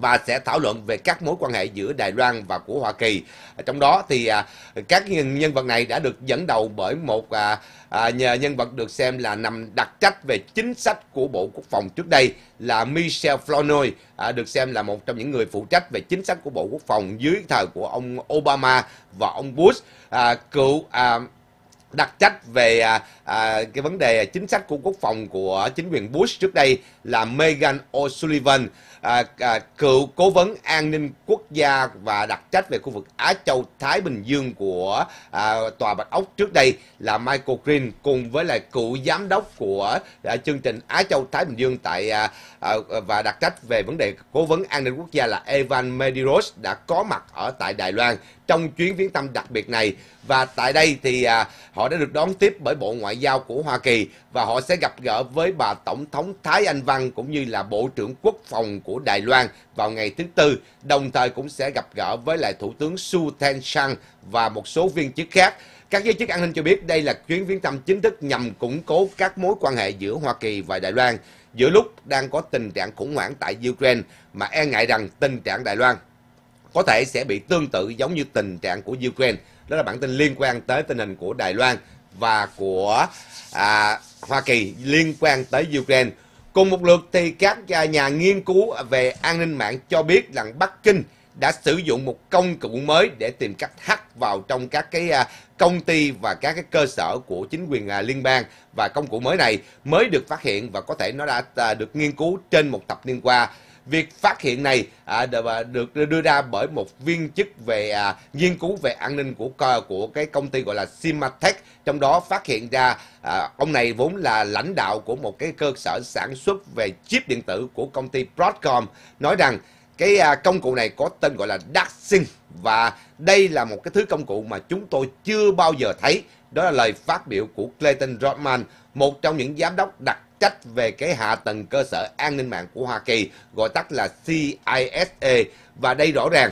và sẽ thảo luận về các mối quan hệ giữa Đài Loan và của Hoa Kỳ. Trong đó thì à, các nhân vật này đã được dẫn đầu bởi một à, à, nhà nhân vật được xem là nằm đặc trách về chính sách của Bộ Quốc phòng trước đây là Michel Flournoy, được xem là một trong những người phụ trách về chính sách của Bộ Quốc phòng dưới thời của ông Obama và ông Bush, cựu đặc trách về à, à, cái vấn đề chính sách của quốc phòng của chính quyền Bush trước đây là Megan O'Sullivan à, à, cựu cố vấn an ninh quốc gia và đặc trách về khu vực Á Châu Thái Bình Dương của à, Tòa Bạch Ốc trước đây là Michael Green cùng với lại cựu giám đốc của à, chương trình Á Châu Thái Bình Dương tại à, à, và đặc trách về vấn đề cố vấn an ninh quốc gia là Evan Mediros đã có mặt ở tại Đài Loan trong chuyến viếng thăm đặc biệt này và tại đây thì à, họ đã được đón tiếp bởi Bộ Ngoại giao của Hoa Kỳ và họ sẽ gặp gỡ với bà Tổng thống Thái Anh Văn cũng như là Bộ trưởng Quốc phòng của Đài Loan vào ngày thứ Tư, đồng thời cũng sẽ gặp gỡ với lại Thủ tướng Su Ten Sang và một số viên chức khác. Các giới chức an ninh cho biết đây là chuyến viếng thăm chính thức nhằm củng cố các mối quan hệ giữa Hoa Kỳ và Đài Loan giữa lúc đang có tình trạng khủng hoảng tại Ukraine mà e ngại rằng tình trạng Đài Loan có thể sẽ bị tương tự giống như tình trạng của Ukraine. Đó là bản tin liên quan tới tình hình của Đài Loan và của à, Hoa Kỳ liên quan tới Ukraine. Cùng một lượt thì các à, nhà nghiên cứu về an ninh mạng cho biết rằng Bắc Kinh đã sử dụng một công cụ mới để tìm cách hack vào trong các cái à, công ty và các cái cơ sở của chính quyền à, liên bang và công cụ mới này mới được phát hiện và có thể nó đã được nghiên cứu trên một tập niên qua Việc phát hiện này à, à, được đưa ra bởi một viên chức về à, nghiên cứu về an ninh của của cái công ty gọi là Simatech, trong đó phát hiện ra ông này vốn là lãnh đạo của một cái cơ sở sản xuất về chip điện tử của công ty Broadcom, nói rằng cái công cụ này có tên gọi là Daxing và đây là một cái thứ công cụ mà chúng tôi chưa bao giờ thấy. Đó là lời phát biểu của Clayton Rodman, một trong những giám đốc đặc trách về cái hạ tầng cơ sở an ninh mạng của Hoa Kỳ, gọi tắt là CISA. E. Và đây rõ ràng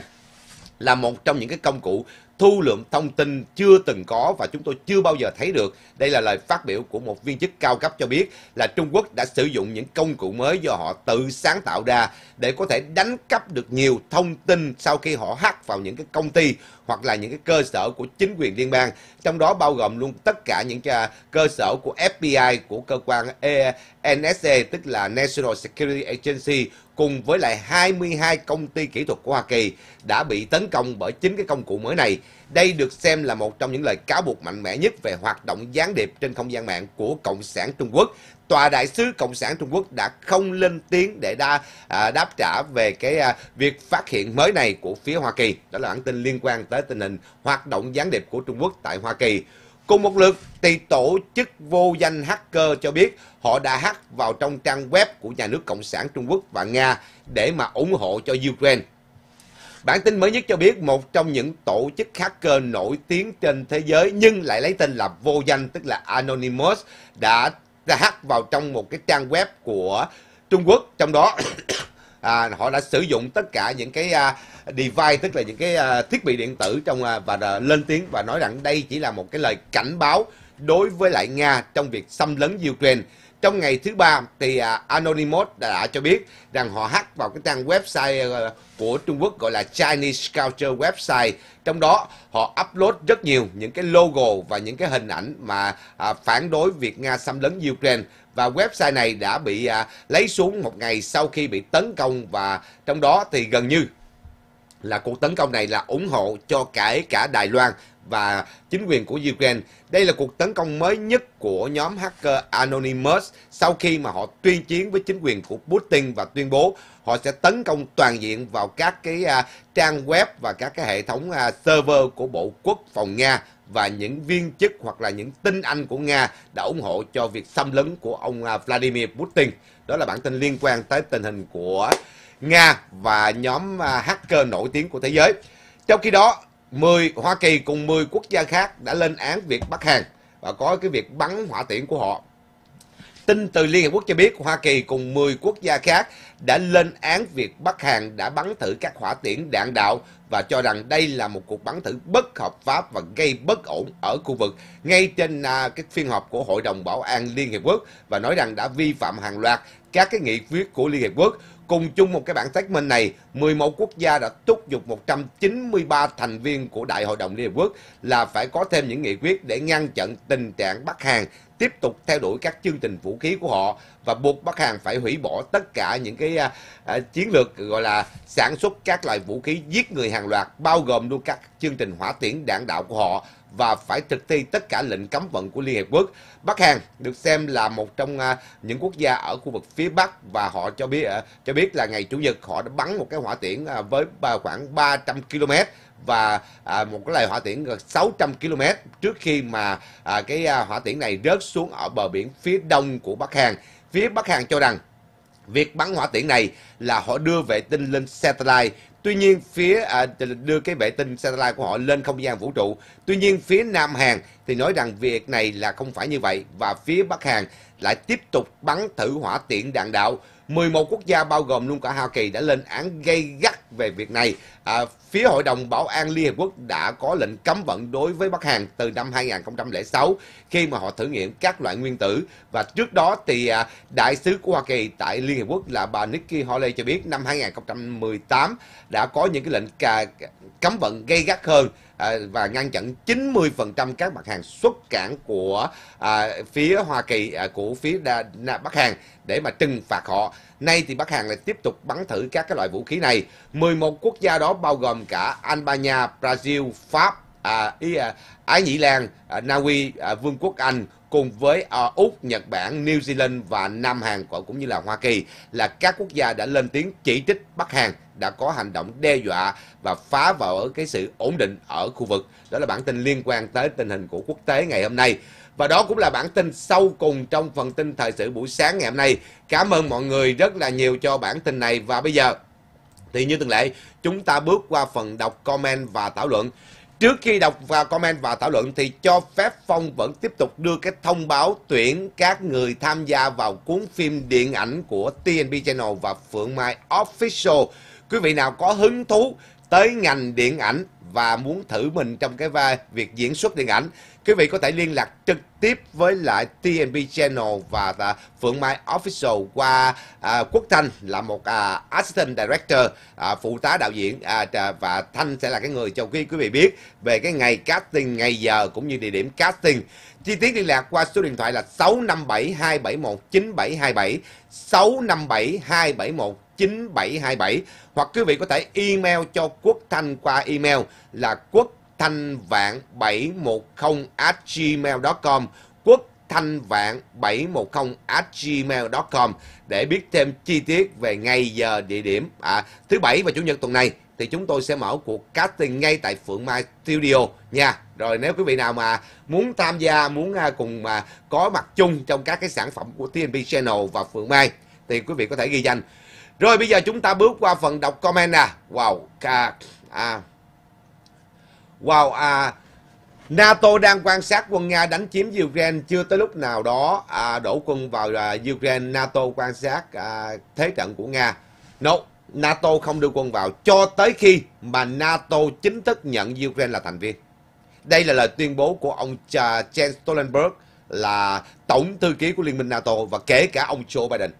là một trong những cái công cụ thu lượng thông tin chưa từng có và chúng tôi chưa bao giờ thấy được. Đây là lời phát biểu của một viên chức cao cấp cho biết là Trung Quốc đã sử dụng những công cụ mới do họ tự sáng tạo ra để có thể đánh cắp được nhiều thông tin sau khi họ hack vào những cái công ty hoặc là những cái cơ sở của chính quyền liên bang, trong đó bao gồm luôn tất cả những cơ sở của FBI, của cơ quan e NSA e, tức là National Security Agency cùng với lại 22 công ty kỹ thuật của Hoa Kỳ đã bị tấn công bởi chính cái công cụ mới này. Đây được xem là một trong những lời cáo buộc mạnh mẽ nhất về hoạt động gián điệp trên không gian mạng của Cộng sản Trung Quốc. Tòa đại sứ Cộng sản Trung Quốc đã không lên tiếng để đa, à, đáp trả về cái à, việc phát hiện mới này của phía Hoa Kỳ. Đó là bản tin liên quan tới tình hình hoạt động gián điệp của Trung Quốc tại Hoa Kỳ. Cùng một lượt thì tổ chức vô danh hacker cho biết họ đã hack vào trong trang web của nhà nước Cộng sản Trung Quốc và Nga để mà ủng hộ cho Ukraine. Bản tin mới nhất cho biết một trong những tổ chức hacker nổi tiếng trên thế giới nhưng lại lấy tên là vô danh tức là Anonymous đã hack vào trong một cái trang web của Trung Quốc trong đó à, họ đã sử dụng tất cả những cái à, device tức là những cái à, thiết bị điện tử trong à, và à, lên tiếng và nói rằng đây chỉ là một cái lời cảnh báo đối với lại Nga trong việc xâm lấn Ukraine. Trong ngày thứ ba thì à, Anonymous đã, đã cho biết rằng họ hack vào cái trang website à, của Trung Quốc gọi là Chinese Culture website. Trong đó họ upload rất nhiều những cái logo và những cái hình ảnh mà à, phản đối việc Nga xâm lấn Ukraine và website này đã bị à, lấy xuống một ngày sau khi bị tấn công và trong đó thì gần như là cuộc tấn công này là ủng hộ cho cả cả Đài Loan và chính quyền của Ukraine. Đây là cuộc tấn công mới nhất của nhóm hacker Anonymous sau khi mà họ tuyên chiến với chính quyền của Putin và tuyên bố họ sẽ tấn công toàn diện vào các cái à, trang web và các cái hệ thống à, server của Bộ Quốc phòng Nga và những viên chức hoặc là những tinh anh của Nga đã ủng hộ cho việc xâm lấn của ông à, Vladimir Putin. Đó là bản tin liên quan tới tình hình của Nga và nhóm à, hacker nổi tiếng của thế giới. Trong khi đó, 10 Hoa Kỳ cùng 10 quốc gia khác đã lên án việc bắt Hàn và có cái việc bắn hỏa tiễn của họ. Tin từ Liên Hiệp Quốc cho biết Hoa Kỳ cùng 10 quốc gia khác đã lên án việc Bắc Hàn đã bắn thử các hỏa tiễn đạn đạo và cho rằng đây là một cuộc bắn thử bất hợp pháp và gây bất ổn ở khu vực ngay trên à, cái phiên họp của Hội đồng Bảo an Liên Hiệp Quốc và nói rằng đã vi phạm hàng loạt các cái nghị quyết của Liên Hiệp Quốc Cùng chung một cái bản statement này, 11 quốc gia đã thúc giục 193 thành viên của Đại hội đồng Liên Hợp Quốc là phải có thêm những nghị quyết để ngăn chặn tình trạng Bắc Hàn tiếp tục theo đuổi các chương trình vũ khí của họ và buộc Bắc Hàn phải hủy bỏ tất cả những cái à, à, chiến lược gọi là sản xuất các loại vũ khí giết người hàng loạt bao gồm luôn các chương trình hỏa tiễn đạn đạo của họ và phải thực thi tất cả lệnh cấm vận của Liên Hiệp Quốc. Bắc Hàn được xem là một trong à, những quốc gia ở khu vực phía Bắc và họ cho biết à, cho biết là ngày Chủ nhật họ đã bắn một cái hỏa tiễn à, với khoảng 300 km và một cái lời hỏa tiễn gần 600 km trước khi mà cái hỏa tiễn này rớt xuống ở bờ biển phía đông của Bắc Hàn. Phía Bắc Hàn cho rằng việc bắn hỏa tiễn này là họ đưa vệ tinh lên satellite Tuy nhiên phía à, đưa cái vệ tinh satellite của họ lên không gian vũ trụ. Tuy nhiên phía Nam Hàn thì nói rằng việc này là không phải như vậy và phía Bắc Hàn lại tiếp tục bắn thử hỏa tiễn đạn đạo. 11 quốc gia bao gồm luôn cả Hoa Kỳ đã lên án gây gắt về việc này à, phía Hội đồng Bảo an Liên Hợp Quốc đã có lệnh cấm vận đối với Bắc Hàn từ năm 2006 khi mà họ thử nghiệm các loại nguyên tử. Và trước đó thì à, đại sứ của Hoa Kỳ tại Liên Hợp Quốc là bà Nikki Haley cho biết năm 2018 đã có những cái lệnh cà, cấm vận gây gắt hơn à, và ngăn chặn 90% các mặt hàng xuất cảng của à, phía Hoa Kỳ, à, của phía Đà, Đà, Bắc Hàn để mà trừng phạt họ. Nay thì Bắc Hàn lại tiếp tục bắn thử các cái loại vũ khí này. 11 quốc gia đó bao gồm cả Albania, Brazil, Pháp, à, ý, à, Ái Nhĩ Lan, à, Na Uy, à, Vương quốc Anh cùng với à, Úc, Nhật Bản, New Zealand và Nam Hàn cũng như là Hoa Kỳ là các quốc gia đã lên tiếng chỉ trích Bắc Hàn đã có hành động đe dọa và phá vỡ cái sự ổn định ở khu vực. Đó là bản tin liên quan tới tình hình của quốc tế ngày hôm nay. Và đó cũng là bản tin sâu cùng trong phần tin thời sự buổi sáng ngày hôm nay. Cảm ơn mọi người rất là nhiều cho bản tin này và bây giờ thì như thường lệ chúng ta bước qua phần đọc comment và thảo luận. Trước khi đọc và comment và thảo luận thì cho phép Phong vẫn tiếp tục đưa cái thông báo tuyển các người tham gia vào cuốn phim điện ảnh của TNB Channel và Phượng Mai Official. Quý vị nào có hứng thú tới ngành điện ảnh và muốn thử mình trong cái vai việc diễn xuất điện ảnh Quý vị có thể liên lạc trực tiếp với lại TMB Channel và à, Phượng Mai Official qua à, Quốc Thanh là một à, Assistant Director, à, phụ tá đạo diễn à, và Thanh sẽ là cái người cho quý, quý vị biết về cái ngày casting, ngày giờ cũng như địa điểm casting. Chi tiết liên lạc qua số điện thoại là 657 271 9727 657 271 9727 hoặc quý vị có thể email cho Quốc Thanh qua email là quốc thanh vạn 710 gmail.com quốc thanh vạn 710 gmail.com để biết thêm chi tiết về ngày giờ địa điểm à, thứ bảy và chủ nhật tuần này thì chúng tôi sẽ mở cuộc casting ngay tại Phượng Mai Studio nha. Rồi nếu quý vị nào mà muốn tham gia, muốn à, cùng mà có mặt chung trong các cái sản phẩm của TNP Channel và Phượng Mai thì quý vị có thể ghi danh. Rồi bây giờ chúng ta bước qua phần đọc comment nè. Wow, à, à, Wow, à, NATO đang quan sát quân Nga đánh chiếm Ukraine chưa tới lúc nào đó à, đổ quân vào à, Ukraine. NATO quan sát à, thế trận của Nga. No, NATO không đưa quân vào cho tới khi mà NATO chính thức nhận Ukraine là thành viên. Đây là lời tuyên bố của ông Jens Stoltenberg là tổng thư ký của Liên minh NATO và kể cả ông Joe Biden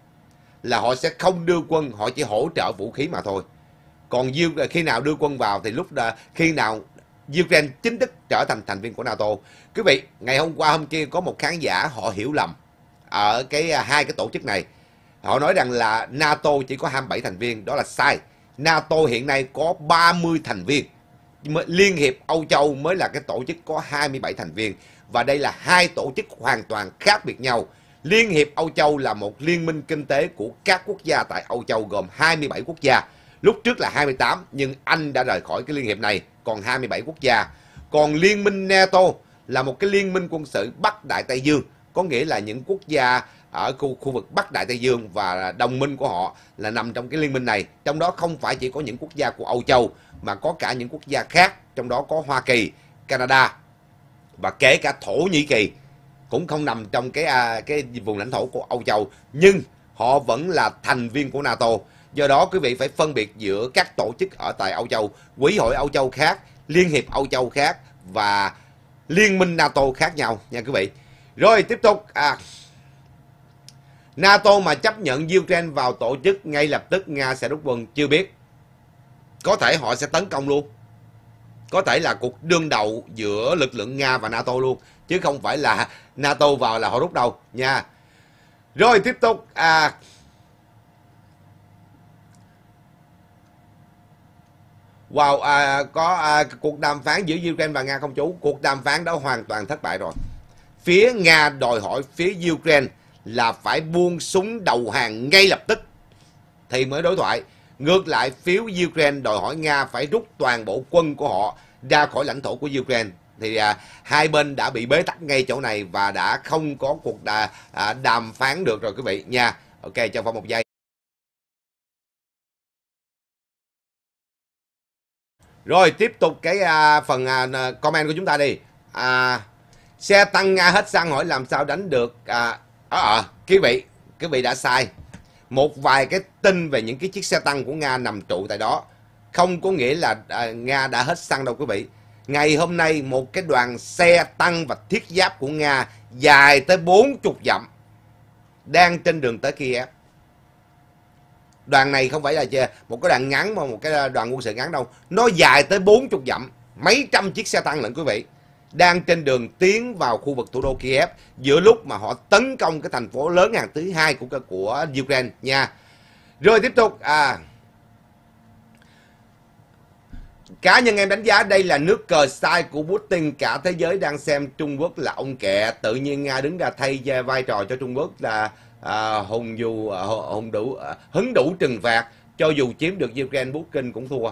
là họ sẽ không đưa quân, họ chỉ hỗ trợ vũ khí mà thôi. Còn khi nào đưa quân vào thì lúc đó, khi nào Ukraine chính thức trở thành thành viên của NATO. Quý vị, ngày hôm qua hôm kia có một khán giả họ hiểu lầm ở cái à, hai cái tổ chức này. Họ nói rằng là NATO chỉ có 27 thành viên, đó là sai. NATO hiện nay có 30 thành viên. Liên hiệp Âu Châu mới là cái tổ chức có 27 thành viên và đây là hai tổ chức hoàn toàn khác biệt nhau. Liên hiệp Âu Châu là một liên minh kinh tế của các quốc gia tại Âu Châu gồm 27 quốc gia. Lúc trước là 28 nhưng Anh đã rời khỏi cái liên hiệp này còn 27 quốc gia. Còn Liên minh NATO là một cái liên minh quân sự Bắc Đại Tây Dương, có nghĩa là những quốc gia ở khu, khu vực Bắc Đại Tây Dương và đồng minh của họ là nằm trong cái liên minh này. Trong đó không phải chỉ có những quốc gia của Âu Châu mà có cả những quốc gia khác, trong đó có Hoa Kỳ, Canada và kể cả Thổ Nhĩ Kỳ cũng không nằm trong cái à, cái vùng lãnh thổ của Âu Châu nhưng họ vẫn là thành viên của NATO. Do đó quý vị phải phân biệt giữa các tổ chức ở tại Âu Châu, Quỹ hội Âu Châu khác, Liên hiệp Âu Châu khác và Liên minh NATO khác nhau nha quý vị. Rồi tiếp tục à, NATO mà chấp nhận Ukraine vào tổ chức ngay lập tức Nga sẽ rút quân chưa biết. Có thể họ sẽ tấn công luôn. Có thể là cuộc đương đầu giữa lực lượng Nga và NATO luôn. Chứ không phải là NATO vào là họ rút đầu nha. Rồi tiếp tục à, Wow, à, có à, cuộc đàm phán giữa Ukraine và Nga không chú? Cuộc đàm phán đã hoàn toàn thất bại rồi. Phía Nga đòi hỏi phía Ukraine là phải buông súng đầu hàng ngay lập tức thì mới đối thoại. Ngược lại, phiếu Ukraine đòi hỏi Nga phải rút toàn bộ quân của họ ra khỏi lãnh thổ của Ukraine. Thì à, hai bên đã bị bế tắc ngay chỗ này và đã không có cuộc đà, à, đàm phán được rồi quý vị nha. Ok, cho Phong một giây. Rồi tiếp tục cái à, phần à, comment của chúng ta đi. À, xe tăng Nga hết xăng hỏi làm sao đánh được. À, à, à, quý vị, quý vị đã sai. Một vài cái tin về những cái chiếc xe tăng của Nga nằm trụ tại đó. Không có nghĩa là à, Nga đã hết xăng đâu quý vị. Ngày hôm nay một cái đoàn xe tăng và thiết giáp của Nga dài tới 40 dặm đang trên đường tới Kiev đoàn này không phải là một cái đoàn ngắn mà một cái à, đoàn quân sự ngắn đâu nó dài tới 40 dặm mấy trăm chiếc xe tăng lận quý vị đang trên đường tiến vào khu vực thủ đô Kiev giữa lúc mà họ tấn công cái thành phố lớn hàng thứ hai của của Ukraine nha rồi tiếp tục à cá nhân em đánh giá đây là nước cờ sai của Putin cả thế giới đang xem Trung Quốc là ông kẹ tự nhiên Nga đứng ra thay vai trò cho Trung Quốc là à, hùng dù à, hùng đủ à, hứng đủ trừng phạt cho dù chiếm được Ukraine Putin cũng thua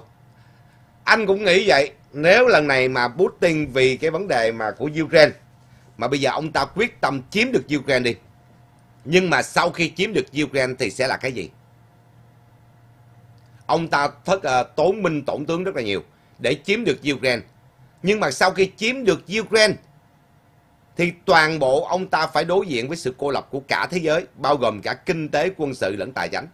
anh cũng nghĩ vậy nếu lần này mà Putin vì cái vấn đề mà của Ukraine mà bây giờ ông ta quyết tâm chiếm được Ukraine đi nhưng mà sau khi chiếm được Ukraine thì sẽ là cái gì ông ta thất à, tốn minh tổn tướng rất là nhiều để chiếm được Ukraine nhưng mà sau khi chiếm được Ukraine thì toàn bộ ông ta phải đối diện với sự cô lập của cả thế giới, bao gồm cả kinh tế, quân sự lẫn tài chính.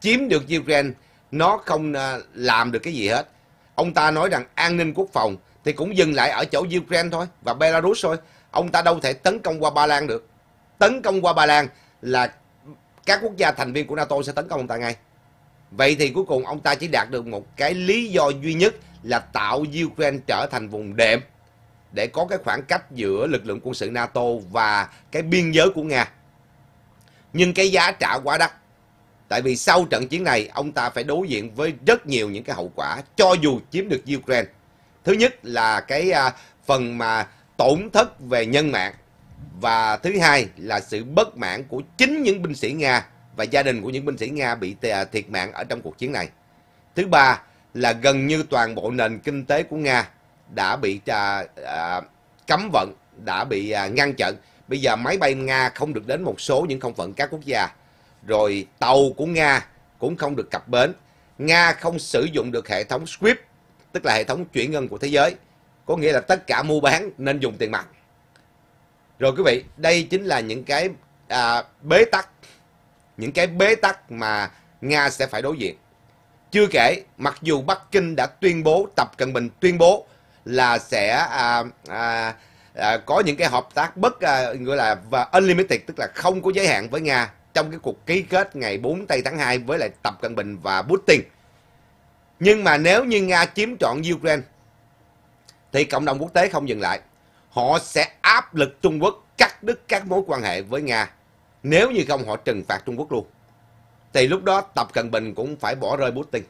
Chiếm được Ukraine, nó không à, làm được cái gì hết. Ông ta nói rằng an ninh quốc phòng thì cũng dừng lại ở chỗ Ukraine thôi và Belarus thôi. Ông ta đâu thể tấn công qua Ba Lan được. Tấn công qua Ba Lan là các quốc gia thành viên của NATO sẽ tấn công ông ta ngay. Vậy thì cuối cùng ông ta chỉ đạt được một cái lý do duy nhất là tạo Ukraine trở thành vùng đệm để có cái khoảng cách giữa lực lượng quân sự NATO và cái biên giới của Nga. Nhưng cái giá trả quá đắt. Tại vì sau trận chiến này, ông ta phải đối diện với rất nhiều những cái hậu quả cho dù chiếm được Ukraine. Thứ nhất là cái à, phần mà tổn thất về nhân mạng và thứ hai là sự bất mãn của chính những binh sĩ Nga và gia đình của những binh sĩ Nga bị à, thiệt mạng ở trong cuộc chiến này. Thứ ba là gần như toàn bộ nền kinh tế của Nga đã bị à, à, cấm vận, đã bị à, ngăn chặn. Bây giờ máy bay Nga không được đến một số những không phận các quốc gia. Rồi tàu của Nga cũng không được cập bến. Nga không sử dụng được hệ thống SWIFT, tức là hệ thống chuyển ngân của thế giới. Có nghĩa là tất cả mua bán nên dùng tiền mặt. Rồi quý vị, đây chính là những cái à, bế tắc, những cái bế tắc mà Nga sẽ phải đối diện. Chưa kể, mặc dù Bắc Kinh đã tuyên bố, Tập Cận Bình tuyên bố là sẽ à, à, à, có những cái hợp tác bất à, gọi là và unlimited tức là không có giới hạn với Nga trong cái cuộc ký kết ngày 4 tây tháng 2 với lại Tập Cận Bình và Putin. Nhưng mà nếu như Nga chiếm trọn Ukraine thì cộng đồng quốc tế không dừng lại. Họ sẽ áp lực Trung Quốc cắt đứt các mối quan hệ với Nga nếu như không họ trừng phạt Trung Quốc luôn. Thì lúc đó Tập Cận Bình cũng phải bỏ rơi Putin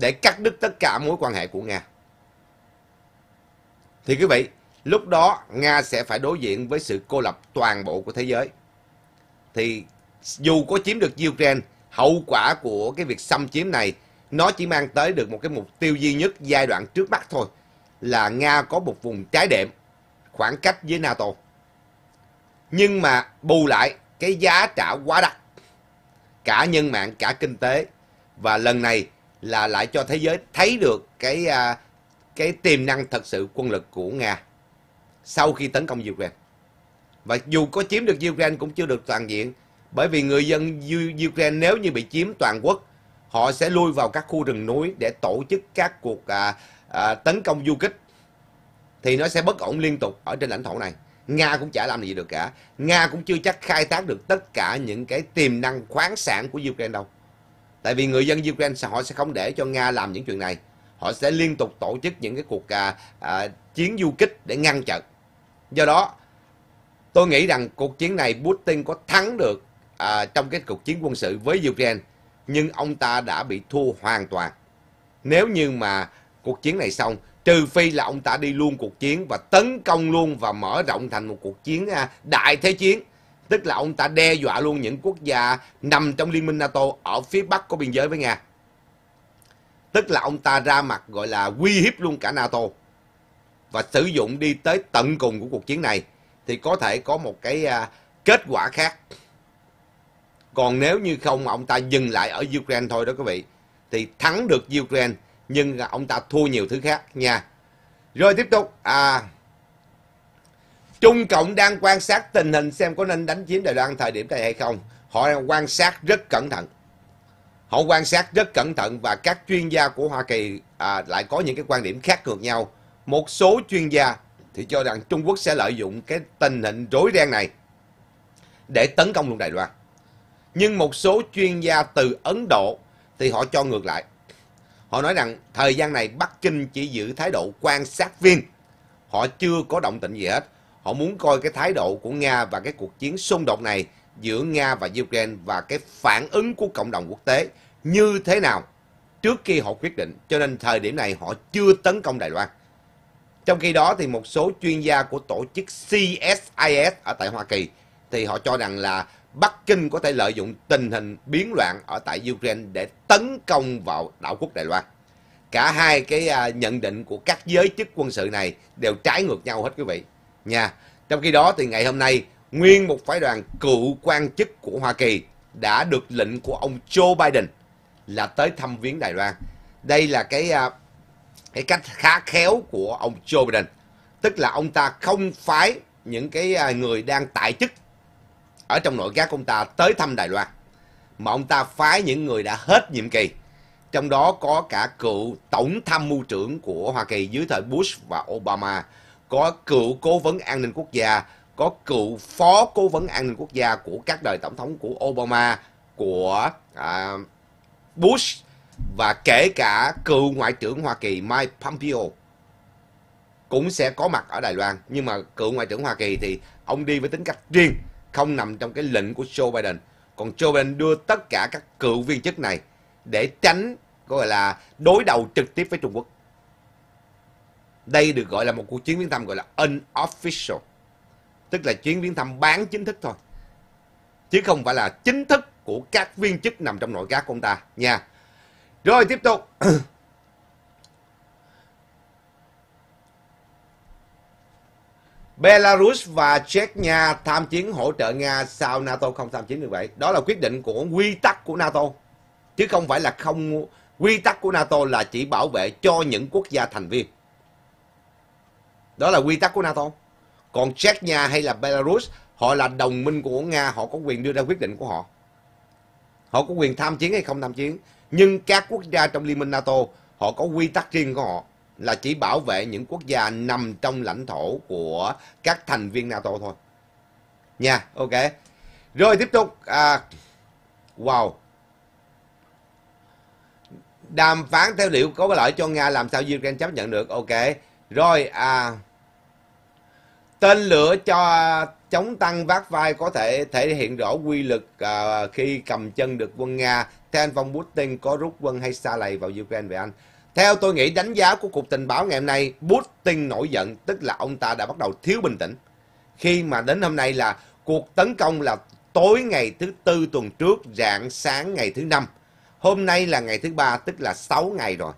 để cắt đứt tất cả mối quan hệ của Nga. Thì quý vị, lúc đó Nga sẽ phải đối diện với sự cô lập toàn bộ của thế giới. Thì dù có chiếm được Ukraine, hậu quả của cái việc xâm chiếm này nó chỉ mang tới được một cái mục tiêu duy nhất giai đoạn trước mắt thôi là Nga có một vùng trái đệm khoảng cách với NATO. Nhưng mà bù lại cái giá trả quá đắt cả nhân mạng cả kinh tế và lần này là lại cho thế giới thấy được cái à, cái tiềm năng thật sự quân lực của Nga sau khi tấn công Ukraine. Và dù có chiếm được Ukraine cũng chưa được toàn diện bởi vì người dân Ukraine nếu như bị chiếm toàn quốc họ sẽ lui vào các khu rừng núi để tổ chức các cuộc à, à, tấn công du kích thì nó sẽ bất ổn liên tục ở trên lãnh thổ này. Nga cũng chả làm gì được cả. Nga cũng chưa chắc khai thác được tất cả những cái tiềm năng khoáng sản của Ukraine đâu. Tại vì người dân Ukraine họ sẽ không để cho Nga làm những chuyện này. Họ sẽ liên tục tổ chức những cái cuộc à, à, chiến du kích để ngăn chặn. Do đó, tôi nghĩ rằng cuộc chiến này Putin có thắng được à, trong cái cuộc chiến quân sự với Ukraine. Nhưng ông ta đã bị thua hoàn toàn. Nếu như mà cuộc chiến này xong, trừ phi là ông ta đi luôn cuộc chiến và tấn công luôn và mở rộng thành một cuộc chiến à, đại thế chiến tức là ông ta đe dọa luôn những quốc gia nằm trong liên minh NATO ở phía bắc có biên giới với Nga. Tức là ông ta ra mặt gọi là uy hiếp luôn cả NATO và sử dụng đi tới tận cùng của cuộc chiến này thì có thể có một cái à, kết quả khác. Còn nếu như không ông ta dừng lại ở Ukraine thôi đó quý vị thì thắng được Ukraine nhưng ông ta thua nhiều thứ khác nha. Rồi tiếp tục à Trung Cộng đang quan sát tình hình xem có nên đánh chiếm Đài Loan thời điểm này hay không. Họ quan sát rất cẩn thận. Họ quan sát rất cẩn thận và các chuyên gia của Hoa Kỳ à, lại có những cái quan điểm khác ngược nhau. Một số chuyên gia thì cho rằng Trung Quốc sẽ lợi dụng cái tình hình rối ren này để tấn công luôn Đài Loan. Nhưng một số chuyên gia từ Ấn Độ thì họ cho ngược lại. Họ nói rằng thời gian này Bắc Kinh chỉ giữ thái độ quan sát viên. Họ chưa có động tĩnh gì hết Họ muốn coi cái thái độ của Nga và cái cuộc chiến xung đột này giữa Nga và Ukraine và cái phản ứng của cộng đồng quốc tế như thế nào trước khi họ quyết định. Cho nên thời điểm này họ chưa tấn công Đài Loan. Trong khi đó thì một số chuyên gia của tổ chức CSIS ở tại Hoa Kỳ thì họ cho rằng là Bắc Kinh có thể lợi dụng tình hình biến loạn ở tại Ukraine để tấn công vào đảo quốc Đài Loan. Cả hai cái à, nhận định của các giới chức quân sự này đều trái ngược nhau hết quý vị nha. Trong khi đó thì ngày hôm nay, nguyên một phái đoàn cựu quan chức của Hoa Kỳ đã được lệnh của ông Joe Biden là tới thăm viếng Đài Loan. Đây là cái à, cái cách khá khéo của ông Joe Biden. Tức là ông ta không phái những cái à, người đang tại chức ở trong nội các ông ta tới thăm Đài Loan mà ông ta phái những người đã hết nhiệm kỳ. Trong đó có cả cựu tổng tham mưu trưởng của Hoa Kỳ dưới thời Bush và Obama có cựu cố vấn an ninh quốc gia, có cựu phó cố vấn an ninh quốc gia của các đời tổng thống của Obama, của à, Bush và kể cả cựu ngoại trưởng Hoa Kỳ Mike Pompeo cũng sẽ có mặt ở Đài Loan nhưng mà cựu ngoại trưởng Hoa Kỳ thì ông đi với tính cách riêng không nằm trong cái lệnh của Joe Biden còn Joe Biden đưa tất cả các cựu viên chức này để tránh gọi là đối đầu trực tiếp với Trung Quốc đây được gọi là một cuộc chuyến viếng thăm gọi là unofficial. Tức là chuyến viếng thăm bán chính thức thôi. Chứ không phải là chính thức của các viên chức nằm trong nội các của ông ta nha. Rồi tiếp tục. Belarus và Czech Chechnya tham chiến hỗ trợ Nga sau NATO không tham chiến được vậy? Đó là quyết định của quy tắc của NATO. Chứ không phải là không quy tắc của NATO là chỉ bảo vệ cho những quốc gia thành viên. Đó là quy tắc của NATO. Còn Czechia hay là Belarus, họ là đồng minh của Nga, họ có quyền đưa ra quyết định của họ. Họ có quyền tham chiến hay không tham chiến. Nhưng các quốc gia trong Liên minh NATO, họ có quy tắc riêng của họ là chỉ bảo vệ những quốc gia nằm trong lãnh thổ của các thành viên NATO thôi. Nha, ok. Rồi tiếp tục. À, wow. Đàm phán theo liệu có lợi cho Nga làm sao Ukraine chấp nhận được. Ok. Rồi. À, tên lửa cho chống tăng vác vai có thể thể hiện rõ quy lực à, khi cầm chân được quân Nga. Theo anh Vong Putin có rút quân hay xa lầy vào Ukraine về Anh? Theo tôi nghĩ đánh giá của Cục Tình báo ngày hôm nay, Putin nổi giận, tức là ông ta đã bắt đầu thiếu bình tĩnh. Khi mà đến hôm nay là cuộc tấn công là tối ngày thứ tư tuần trước, rạng sáng ngày thứ năm. Hôm nay là ngày thứ ba, tức là 6 ngày rồi.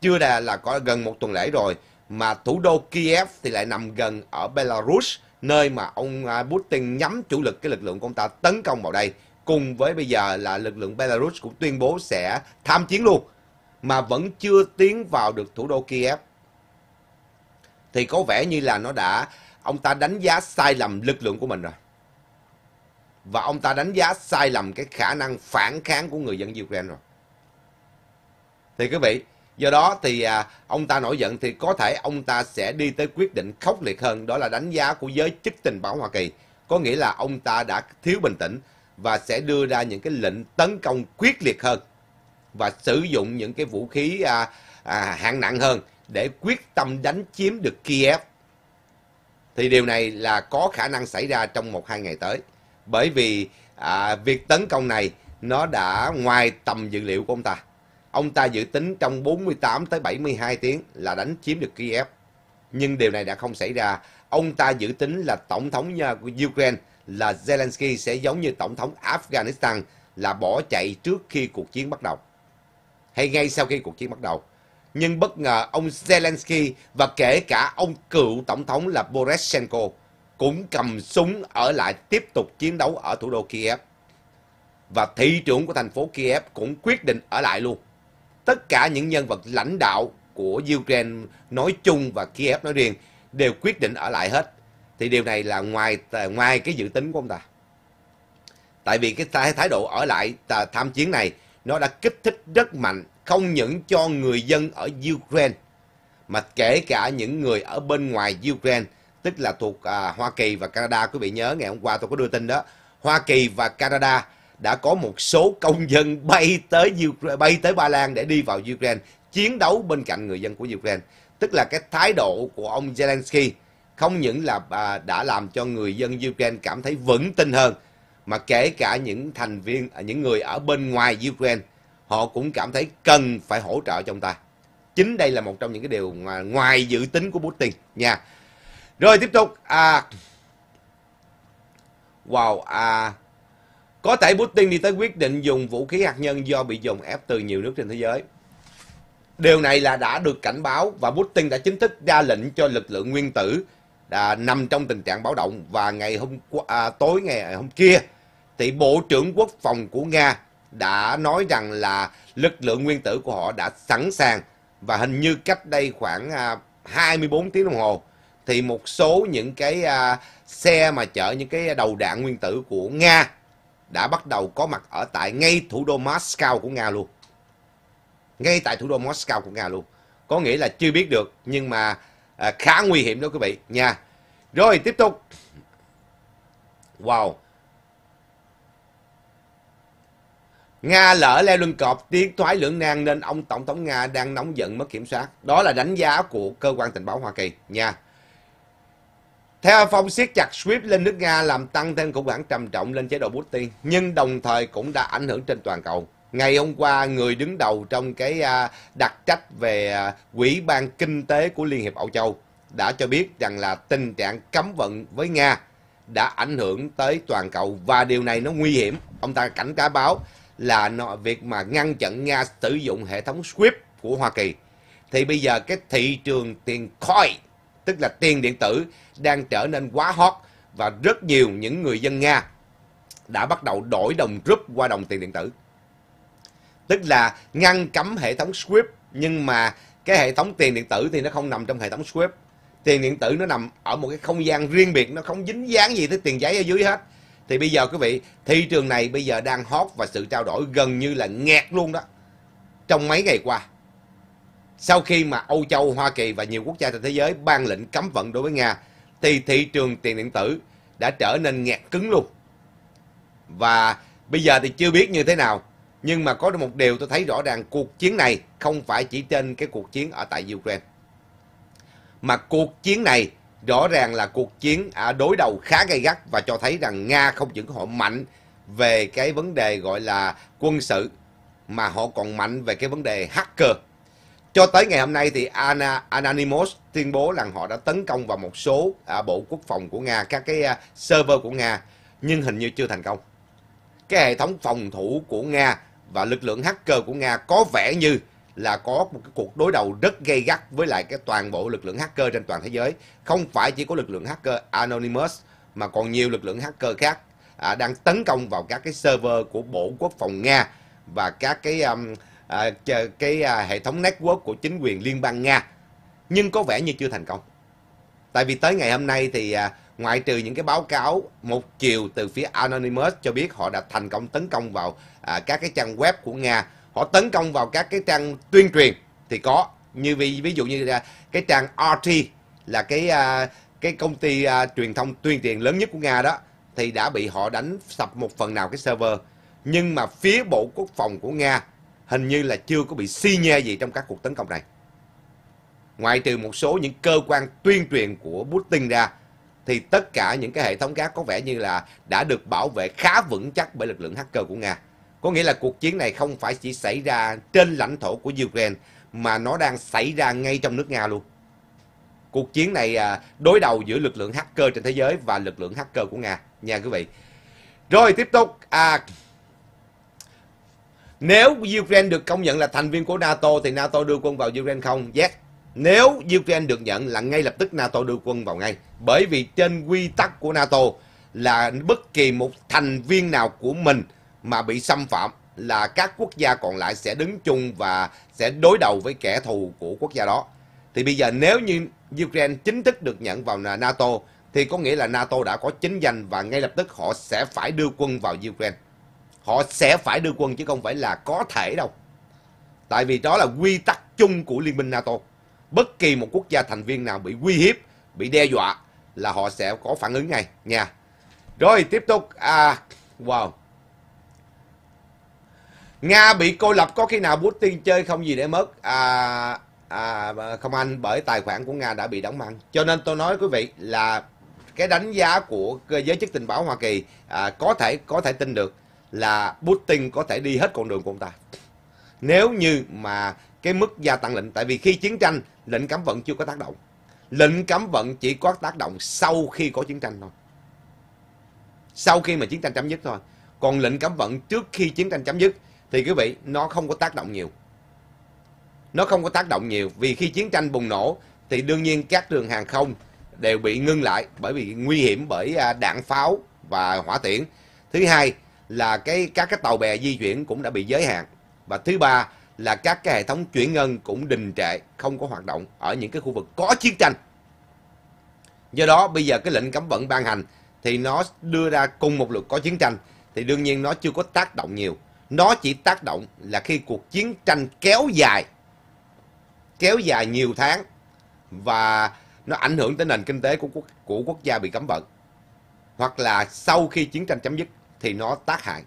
Chưa là, là có gần một tuần lễ rồi mà thủ đô Kiev thì lại nằm gần ở Belarus, nơi mà ông à, Putin nhắm chủ lực cái lực lượng của ông ta tấn công vào đây. Cùng với bây giờ là lực lượng Belarus cũng tuyên bố sẽ tham chiến luôn, mà vẫn chưa tiến vào được thủ đô Kiev. Thì có vẻ như là nó đã, ông ta đánh giá sai lầm lực lượng của mình rồi. Và ông ta đánh giá sai lầm cái khả năng phản kháng của người dân Ukraine rồi. Thì quý vị, Do đó thì à, ông ta nổi giận thì có thể ông ta sẽ đi tới quyết định khốc liệt hơn đó là đánh giá của giới chức tình báo Hoa Kỳ. Có nghĩa là ông ta đã thiếu bình tĩnh và sẽ đưa ra những cái lệnh tấn công quyết liệt hơn và sử dụng những cái vũ khí à, à, hạng nặng hơn để quyết tâm đánh chiếm được Kiev. Thì điều này là có khả năng xảy ra trong một hai ngày tới. Bởi vì à, việc tấn công này nó đã ngoài tầm dự liệu của ông ta. Ông ta dự tính trong 48 tới 72 tiếng là đánh chiếm được Kiev. Nhưng điều này đã không xảy ra. Ông ta dự tính là Tổng thống của Ukraine là Zelensky sẽ giống như Tổng thống Afghanistan là bỏ chạy trước khi cuộc chiến bắt đầu. Hay ngay sau khi cuộc chiến bắt đầu. Nhưng bất ngờ ông Zelensky và kể cả ông cựu Tổng thống là Poroshenko cũng cầm súng ở lại tiếp tục chiến đấu ở thủ đô Kiev. Và thị trưởng của thành phố Kiev cũng quyết định ở lại luôn tất cả những nhân vật lãnh đạo của Ukraine nói chung và Kiev nói riêng đều quyết định ở lại hết. Thì điều này là ngoài ngoài cái dự tính của ông ta. Tại vì cái thái độ ở lại à, tham chiến này nó đã kích thích rất mạnh không những cho người dân ở Ukraine mà kể cả những người ở bên ngoài Ukraine tức là thuộc à, Hoa Kỳ và Canada quý vị nhớ ngày hôm qua tôi có đưa tin đó Hoa Kỳ và Canada đã có một số công dân bay tới Ukraine, bay tới Ba Lan để đi vào Ukraine chiến đấu bên cạnh người dân của Ukraine. Tức là cái thái độ của ông Zelensky không những là à, đã làm cho người dân Ukraine cảm thấy vững tin hơn mà kể cả những thành viên à, những người ở bên ngoài Ukraine họ cũng cảm thấy cần phải hỗ trợ cho ông ta. Chính đây là một trong những cái điều mà ngoài dự tính của Putin nha. Rồi tiếp tục à wow à có thể Putin đi tới quyết định dùng vũ khí hạt nhân do bị dùng ép từ nhiều nước trên thế giới. Điều này là đã được cảnh báo và Putin đã chính thức ra lệnh cho lực lượng nguyên tử đã nằm trong tình trạng báo động và ngày hôm à, tối ngày hôm kia thì Bộ trưởng Quốc phòng của Nga đã nói rằng là lực lượng nguyên tử của họ đã sẵn sàng và hình như cách đây khoảng à, 24 tiếng đồng hồ thì một số những cái à, xe mà chở những cái đầu đạn nguyên tử của Nga đã bắt đầu có mặt ở tại ngay thủ đô Moscow của Nga luôn. Ngay tại thủ đô Moscow của Nga luôn. Có nghĩa là chưa biết được nhưng mà à, khá nguy hiểm đó quý vị nha. Rồi tiếp tục. Wow. Nga lỡ leo lưng cọp tiến thoái lưỡng nan nên ông tổng thống Nga đang nóng giận mất kiểm soát. Đó là đánh giá của cơ quan tình báo Hoa Kỳ nha. Theo Phong siết chặt SWIFT lên nước Nga làm tăng thêm khủng hoảng trầm trọng lên chế độ Putin, nhưng đồng thời cũng đã ảnh hưởng trên toàn cầu. Ngày hôm qua, người đứng đầu trong cái à, đặc trách về à, Quỹ ban Kinh tế của Liên hiệp Âu Châu đã cho biết rằng là tình trạng cấm vận với Nga đã ảnh hưởng tới toàn cầu và điều này nó nguy hiểm. Ông ta cảnh cáo báo là việc mà ngăn chặn Nga sử dụng hệ thống SWIFT của Hoa Kỳ. Thì bây giờ cái thị trường tiền coin tức là tiền điện tử đang trở nên quá hot và rất nhiều những người dân Nga đã bắt đầu đổi đồng rúp qua đồng tiền điện tử. Tức là ngăn cấm hệ thống SWIFT nhưng mà cái hệ thống tiền điện tử thì nó không nằm trong hệ thống SWIFT. Tiền điện tử nó nằm ở một cái không gian riêng biệt, nó không dính dáng gì tới tiền giấy ở dưới hết. Thì bây giờ quý vị, thị trường này bây giờ đang hot và sự trao đổi gần như là nghẹt luôn đó. Trong mấy ngày qua. Sau khi mà Âu Châu, Hoa Kỳ và nhiều quốc gia trên thế giới ban lệnh cấm vận đối với Nga, thì thị trường tiền điện tử đã trở nên nghẹt cứng luôn. Và bây giờ thì chưa biết như thế nào, nhưng mà có một điều tôi thấy rõ ràng cuộc chiến này không phải chỉ trên cái cuộc chiến ở tại Ukraine. Mà cuộc chiến này rõ ràng là cuộc chiến à, đối đầu khá gay gắt và cho thấy rằng Nga không những họ mạnh về cái vấn đề gọi là quân sự mà họ còn mạnh về cái vấn đề hacker cho tới ngày hôm nay thì Ana, Anonymous tuyên bố rằng họ đã tấn công vào một số à, bộ quốc phòng của Nga, các cái à, server của Nga, nhưng hình như chưa thành công. Cái hệ thống phòng thủ của Nga và lực lượng hacker của Nga có vẻ như là có một cái cuộc đối đầu rất gay gắt với lại cái toàn bộ lực lượng hacker trên toàn thế giới. Không phải chỉ có lực lượng hacker Anonymous mà còn nhiều lực lượng hacker khác à, đang tấn công vào các cái server của Bộ Quốc phòng Nga và các cái um, à, cái à, hệ thống network của chính quyền liên bang Nga. Nhưng có vẻ như chưa thành công. Tại vì tới ngày hôm nay thì à, ngoại trừ những cái báo cáo một chiều từ phía Anonymous cho biết họ đã thành công tấn công vào à, các cái trang web của Nga, họ tấn công vào các cái trang tuyên truyền thì có như ví, ví dụ như là cái trang RT là cái à, cái công ty à, truyền thông tuyên truyền lớn nhất của Nga đó thì đã bị họ đánh sập một phần nào cái server nhưng mà phía bộ quốc phòng của Nga hình như là chưa có bị si nhê gì trong các cuộc tấn công này. Ngoại trừ một số những cơ quan tuyên truyền của Putin ra, thì tất cả những cái hệ thống khác có vẻ như là đã được bảo vệ khá vững chắc bởi lực lượng hacker của Nga. Có nghĩa là cuộc chiến này không phải chỉ xảy ra trên lãnh thổ của Ukraine, mà nó đang xảy ra ngay trong nước Nga luôn. Cuộc chiến này à, đối đầu giữa lực lượng hacker trên thế giới và lực lượng hacker của Nga nha quý vị. Rồi tiếp tục à, nếu Ukraine được công nhận là thành viên của NATO thì NATO đưa quân vào Ukraine không? Yes. Nếu Ukraine được nhận là ngay lập tức NATO đưa quân vào ngay. Bởi vì trên quy tắc của NATO là bất kỳ một thành viên nào của mình mà bị xâm phạm là các quốc gia còn lại sẽ đứng chung và sẽ đối đầu với kẻ thù của quốc gia đó. Thì bây giờ nếu như Ukraine chính thức được nhận vào NATO thì có nghĩa là NATO đã có chính danh và ngay lập tức họ sẽ phải đưa quân vào Ukraine. Họ sẽ phải đưa quân chứ không phải là có thể đâu. Tại vì đó là quy tắc chung của Liên minh NATO. Bất kỳ một quốc gia thành viên nào bị uy hiếp, bị đe dọa là họ sẽ có phản ứng ngay nha. Rồi tiếp tục à wow. Nga bị cô lập có khi nào Putin chơi không gì để mất à, à, không anh bởi tài khoản của Nga đã bị đóng băng. Cho nên tôi nói quý vị là cái đánh giá của giới chức tình báo Hoa Kỳ à, có thể có thể tin được là Putin có thể đi hết con đường của ông ta. Nếu như mà cái mức gia tăng lệnh, tại vì khi chiến tranh, lệnh cấm vận chưa có tác động. Lệnh cấm vận chỉ có tác động sau khi có chiến tranh thôi. Sau khi mà chiến tranh chấm dứt thôi. Còn lệnh cấm vận trước khi chiến tranh chấm dứt thì quý vị, nó không có tác động nhiều. Nó không có tác động nhiều vì khi chiến tranh bùng nổ thì đương nhiên các đường hàng không đều bị ngưng lại bởi vì nguy hiểm bởi à, đạn pháo và hỏa tiễn. Thứ hai, là cái các cái tàu bè di chuyển cũng đã bị giới hạn và thứ ba là các cái hệ thống chuyển ngân cũng đình trệ không có hoạt động ở những cái khu vực có chiến tranh do đó bây giờ cái lệnh cấm vận ban hành thì nó đưa ra cùng một luật có chiến tranh thì đương nhiên nó chưa có tác động nhiều nó chỉ tác động là khi cuộc chiến tranh kéo dài kéo dài nhiều tháng và nó ảnh hưởng tới nền kinh tế của quốc, của quốc gia bị cấm vận hoặc là sau khi chiến tranh chấm dứt thì nó tác hại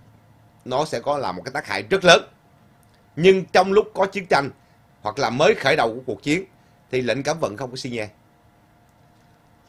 nó sẽ có là một cái tác hại rất lớn nhưng trong lúc có chiến tranh hoặc là mới khởi đầu của cuộc chiến thì lệnh cấm vận không có xi nhê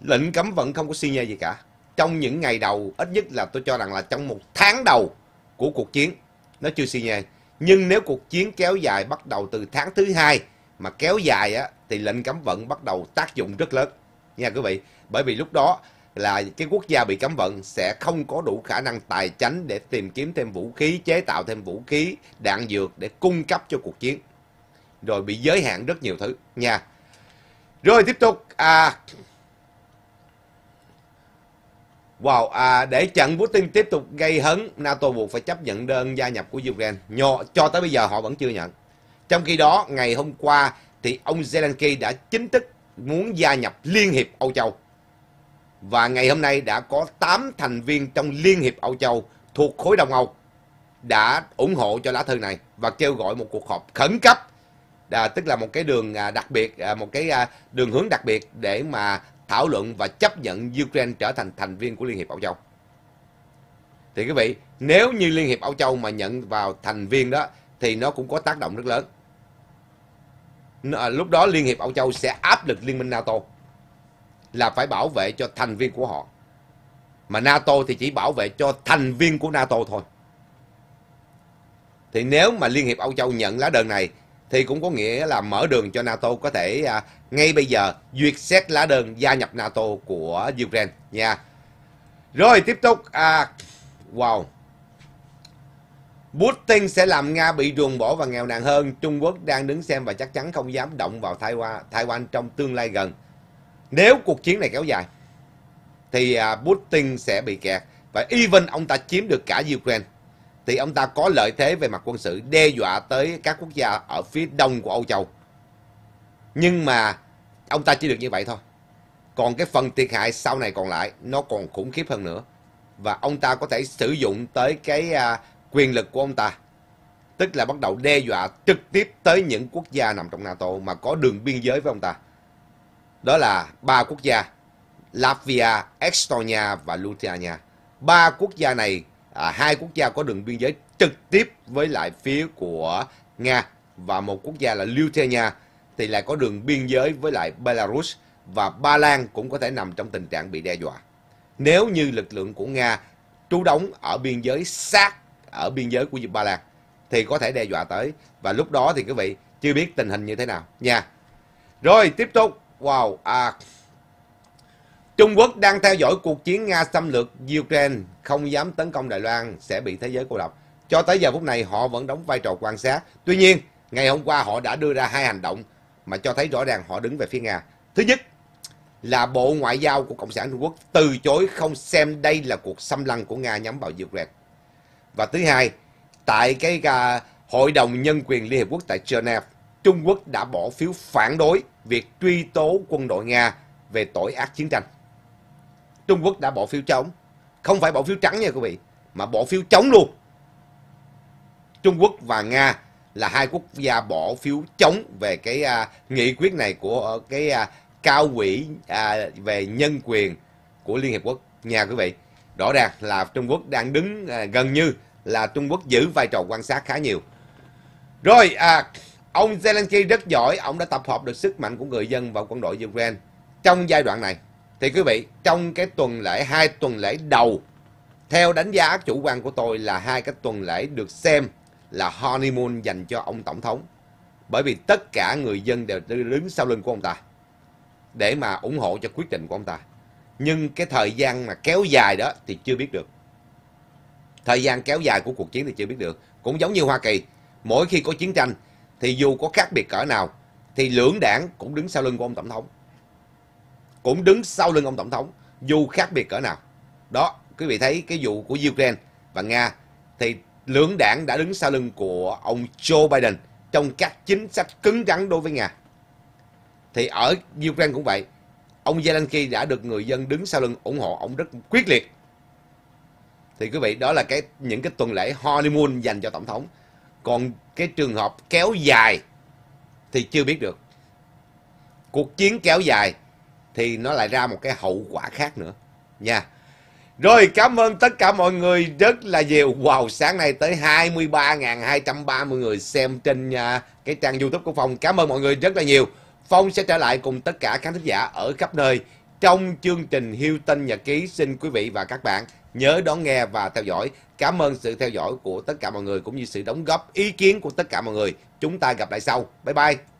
lệnh cấm vận không có xi nhê gì cả trong những ngày đầu ít nhất là tôi cho rằng là trong một tháng đầu của cuộc chiến nó chưa xi nhê nhưng nếu cuộc chiến kéo dài bắt đầu từ tháng thứ hai mà kéo dài á thì lệnh cấm vận bắt đầu tác dụng rất lớn nha quý vị bởi vì lúc đó là cái quốc gia bị cấm vận sẽ không có đủ khả năng tài chính để tìm kiếm thêm vũ khí, chế tạo thêm vũ khí, đạn dược để cung cấp cho cuộc chiến. Rồi bị giới hạn rất nhiều thứ nha. Rồi tiếp tục à Wow, à, để chặn Putin tiếp tục gây hấn, NATO buộc phải chấp nhận đơn gia nhập của Ukraine. Nhò, cho tới bây giờ họ vẫn chưa nhận. Trong khi đó, ngày hôm qua thì ông Zelensky đã chính thức muốn gia nhập Liên hiệp Âu Châu và ngày hôm nay đã có 8 thành viên trong Liên hiệp Âu Châu thuộc khối Đông Âu đã ủng hộ cho lá thư này và kêu gọi một cuộc họp khẩn cấp à, tức là một cái đường à, đặc biệt à, một cái à, đường hướng đặc biệt để mà thảo luận và chấp nhận Ukraine trở thành thành viên của Liên hiệp Âu Châu. Thì quý vị, nếu như Liên hiệp Âu Châu mà nhận vào thành viên đó thì nó cũng có tác động rất lớn. Lúc đó Liên hiệp Âu Châu sẽ áp lực Liên minh NATO là phải bảo vệ cho thành viên của họ. Mà NATO thì chỉ bảo vệ cho thành viên của NATO thôi. Thì nếu mà Liên hiệp Âu Châu nhận lá đơn này thì cũng có nghĩa là mở đường cho NATO có thể à, ngay bây giờ duyệt xét lá đơn gia nhập NATO của Ukraine nha. Rồi tiếp tục à wow. Putin sẽ làm Nga bị ruồng bỏ và nghèo nàn hơn. Trung Quốc đang đứng xem và chắc chắn không dám động vào Taiwan, Taiwan trong tương lai gần. Nếu cuộc chiến này kéo dài, thì à, Putin sẽ bị kẹt. Và even ông ta chiếm được cả Ukraine, thì ông ta có lợi thế về mặt quân sự đe dọa tới các quốc gia ở phía đông của Âu Châu. Nhưng mà ông ta chỉ được như vậy thôi. Còn cái phần thiệt hại sau này còn lại, nó còn khủng khiếp hơn nữa. Và ông ta có thể sử dụng tới cái à, quyền lực của ông ta tức là bắt đầu đe dọa trực tiếp tới những quốc gia nằm trong NATO mà có đường biên giới với ông ta đó là ba quốc gia Latvia, Estonia và Lithuania. Ba quốc gia này, à, hai quốc gia có đường biên giới trực tiếp với lại phía của Nga và một quốc gia là Lithuania thì lại có đường biên giới với lại Belarus và Ba Lan cũng có thể nằm trong tình trạng bị đe dọa. Nếu như lực lượng của Nga trú đóng ở biên giới sát ở biên giới của Ba Lan thì có thể đe dọa tới và lúc đó thì quý vị chưa biết tình hình như thế nào nha. Rồi tiếp tục Wow, à, Trung Quốc đang theo dõi cuộc chiến Nga xâm lược Ukraine, không dám tấn công Đài Loan sẽ bị thế giới cô lập. Cho tới giờ phút này họ vẫn đóng vai trò quan sát. Tuy nhiên, ngày hôm qua họ đã đưa ra hai hành động mà cho thấy rõ ràng họ đứng về phía Nga. Thứ nhất là Bộ Ngoại giao của Cộng sản Trung Quốc từ chối không xem đây là cuộc xâm lăng của Nga nhắm vào Ukraine. Và thứ hai, tại cái à, hội đồng nhân quyền Liên Hiệp Quốc tại Geneva, Trung Quốc đã bỏ phiếu phản đối việc truy tố quân đội Nga về tội ác chiến tranh. Trung Quốc đã bỏ phiếu chống, không phải bỏ phiếu trắng nha quý vị, mà bỏ phiếu chống luôn. Trung Quốc và Nga là hai quốc gia bỏ phiếu chống về cái à, nghị quyết này của cái à, cao ủy à, về nhân quyền của Liên Hiệp Quốc nha quý vị. Rõ ràng là Trung Quốc đang đứng à, gần như là Trung Quốc giữ vai trò quan sát khá nhiều. Rồi à, Ông Zelensky rất giỏi, ông đã tập hợp được sức mạnh của người dân và quân đội Ukraine trong giai đoạn này. Thì quý vị, trong cái tuần lễ, hai tuần lễ đầu, theo đánh giá chủ quan của tôi là hai cái tuần lễ được xem là honeymoon dành cho ông Tổng thống. Bởi vì tất cả người dân đều đứng sau lưng của ông ta để mà ủng hộ cho quyết định của ông ta. Nhưng cái thời gian mà kéo dài đó thì chưa biết được. Thời gian kéo dài của cuộc chiến thì chưa biết được. Cũng giống như Hoa Kỳ, mỗi khi có chiến tranh thì dù có khác biệt cỡ nào thì lưỡng đảng cũng đứng sau lưng của ông tổng thống cũng đứng sau lưng ông tổng thống dù khác biệt cỡ nào đó quý vị thấy cái vụ của ukraine và nga thì lưỡng đảng đã đứng sau lưng của ông joe biden trong các chính sách cứng rắn đối với nga thì ở ukraine cũng vậy ông zelensky đã được người dân đứng sau lưng ủng hộ ông rất quyết liệt thì quý vị đó là cái những cái tuần lễ honeymoon dành cho tổng thống còn cái trường hợp kéo dài thì chưa biết được cuộc chiến kéo dài thì nó lại ra một cái hậu quả khác nữa nha rồi cảm ơn tất cả mọi người rất là nhiều Wow sáng nay tới 23.230 người xem trên à, cái trang youtube của Phong Cảm ơn mọi người rất là nhiều Phong sẽ trở lại cùng tất cả khán thính giả ở khắp nơi Trong chương trình Hilton Nhật Ký Xin quý vị và các bạn nhớ đón nghe và theo dõi. Cảm ơn sự theo dõi của tất cả mọi người cũng như sự đóng góp ý kiến của tất cả mọi người. Chúng ta gặp lại sau. Bye bye.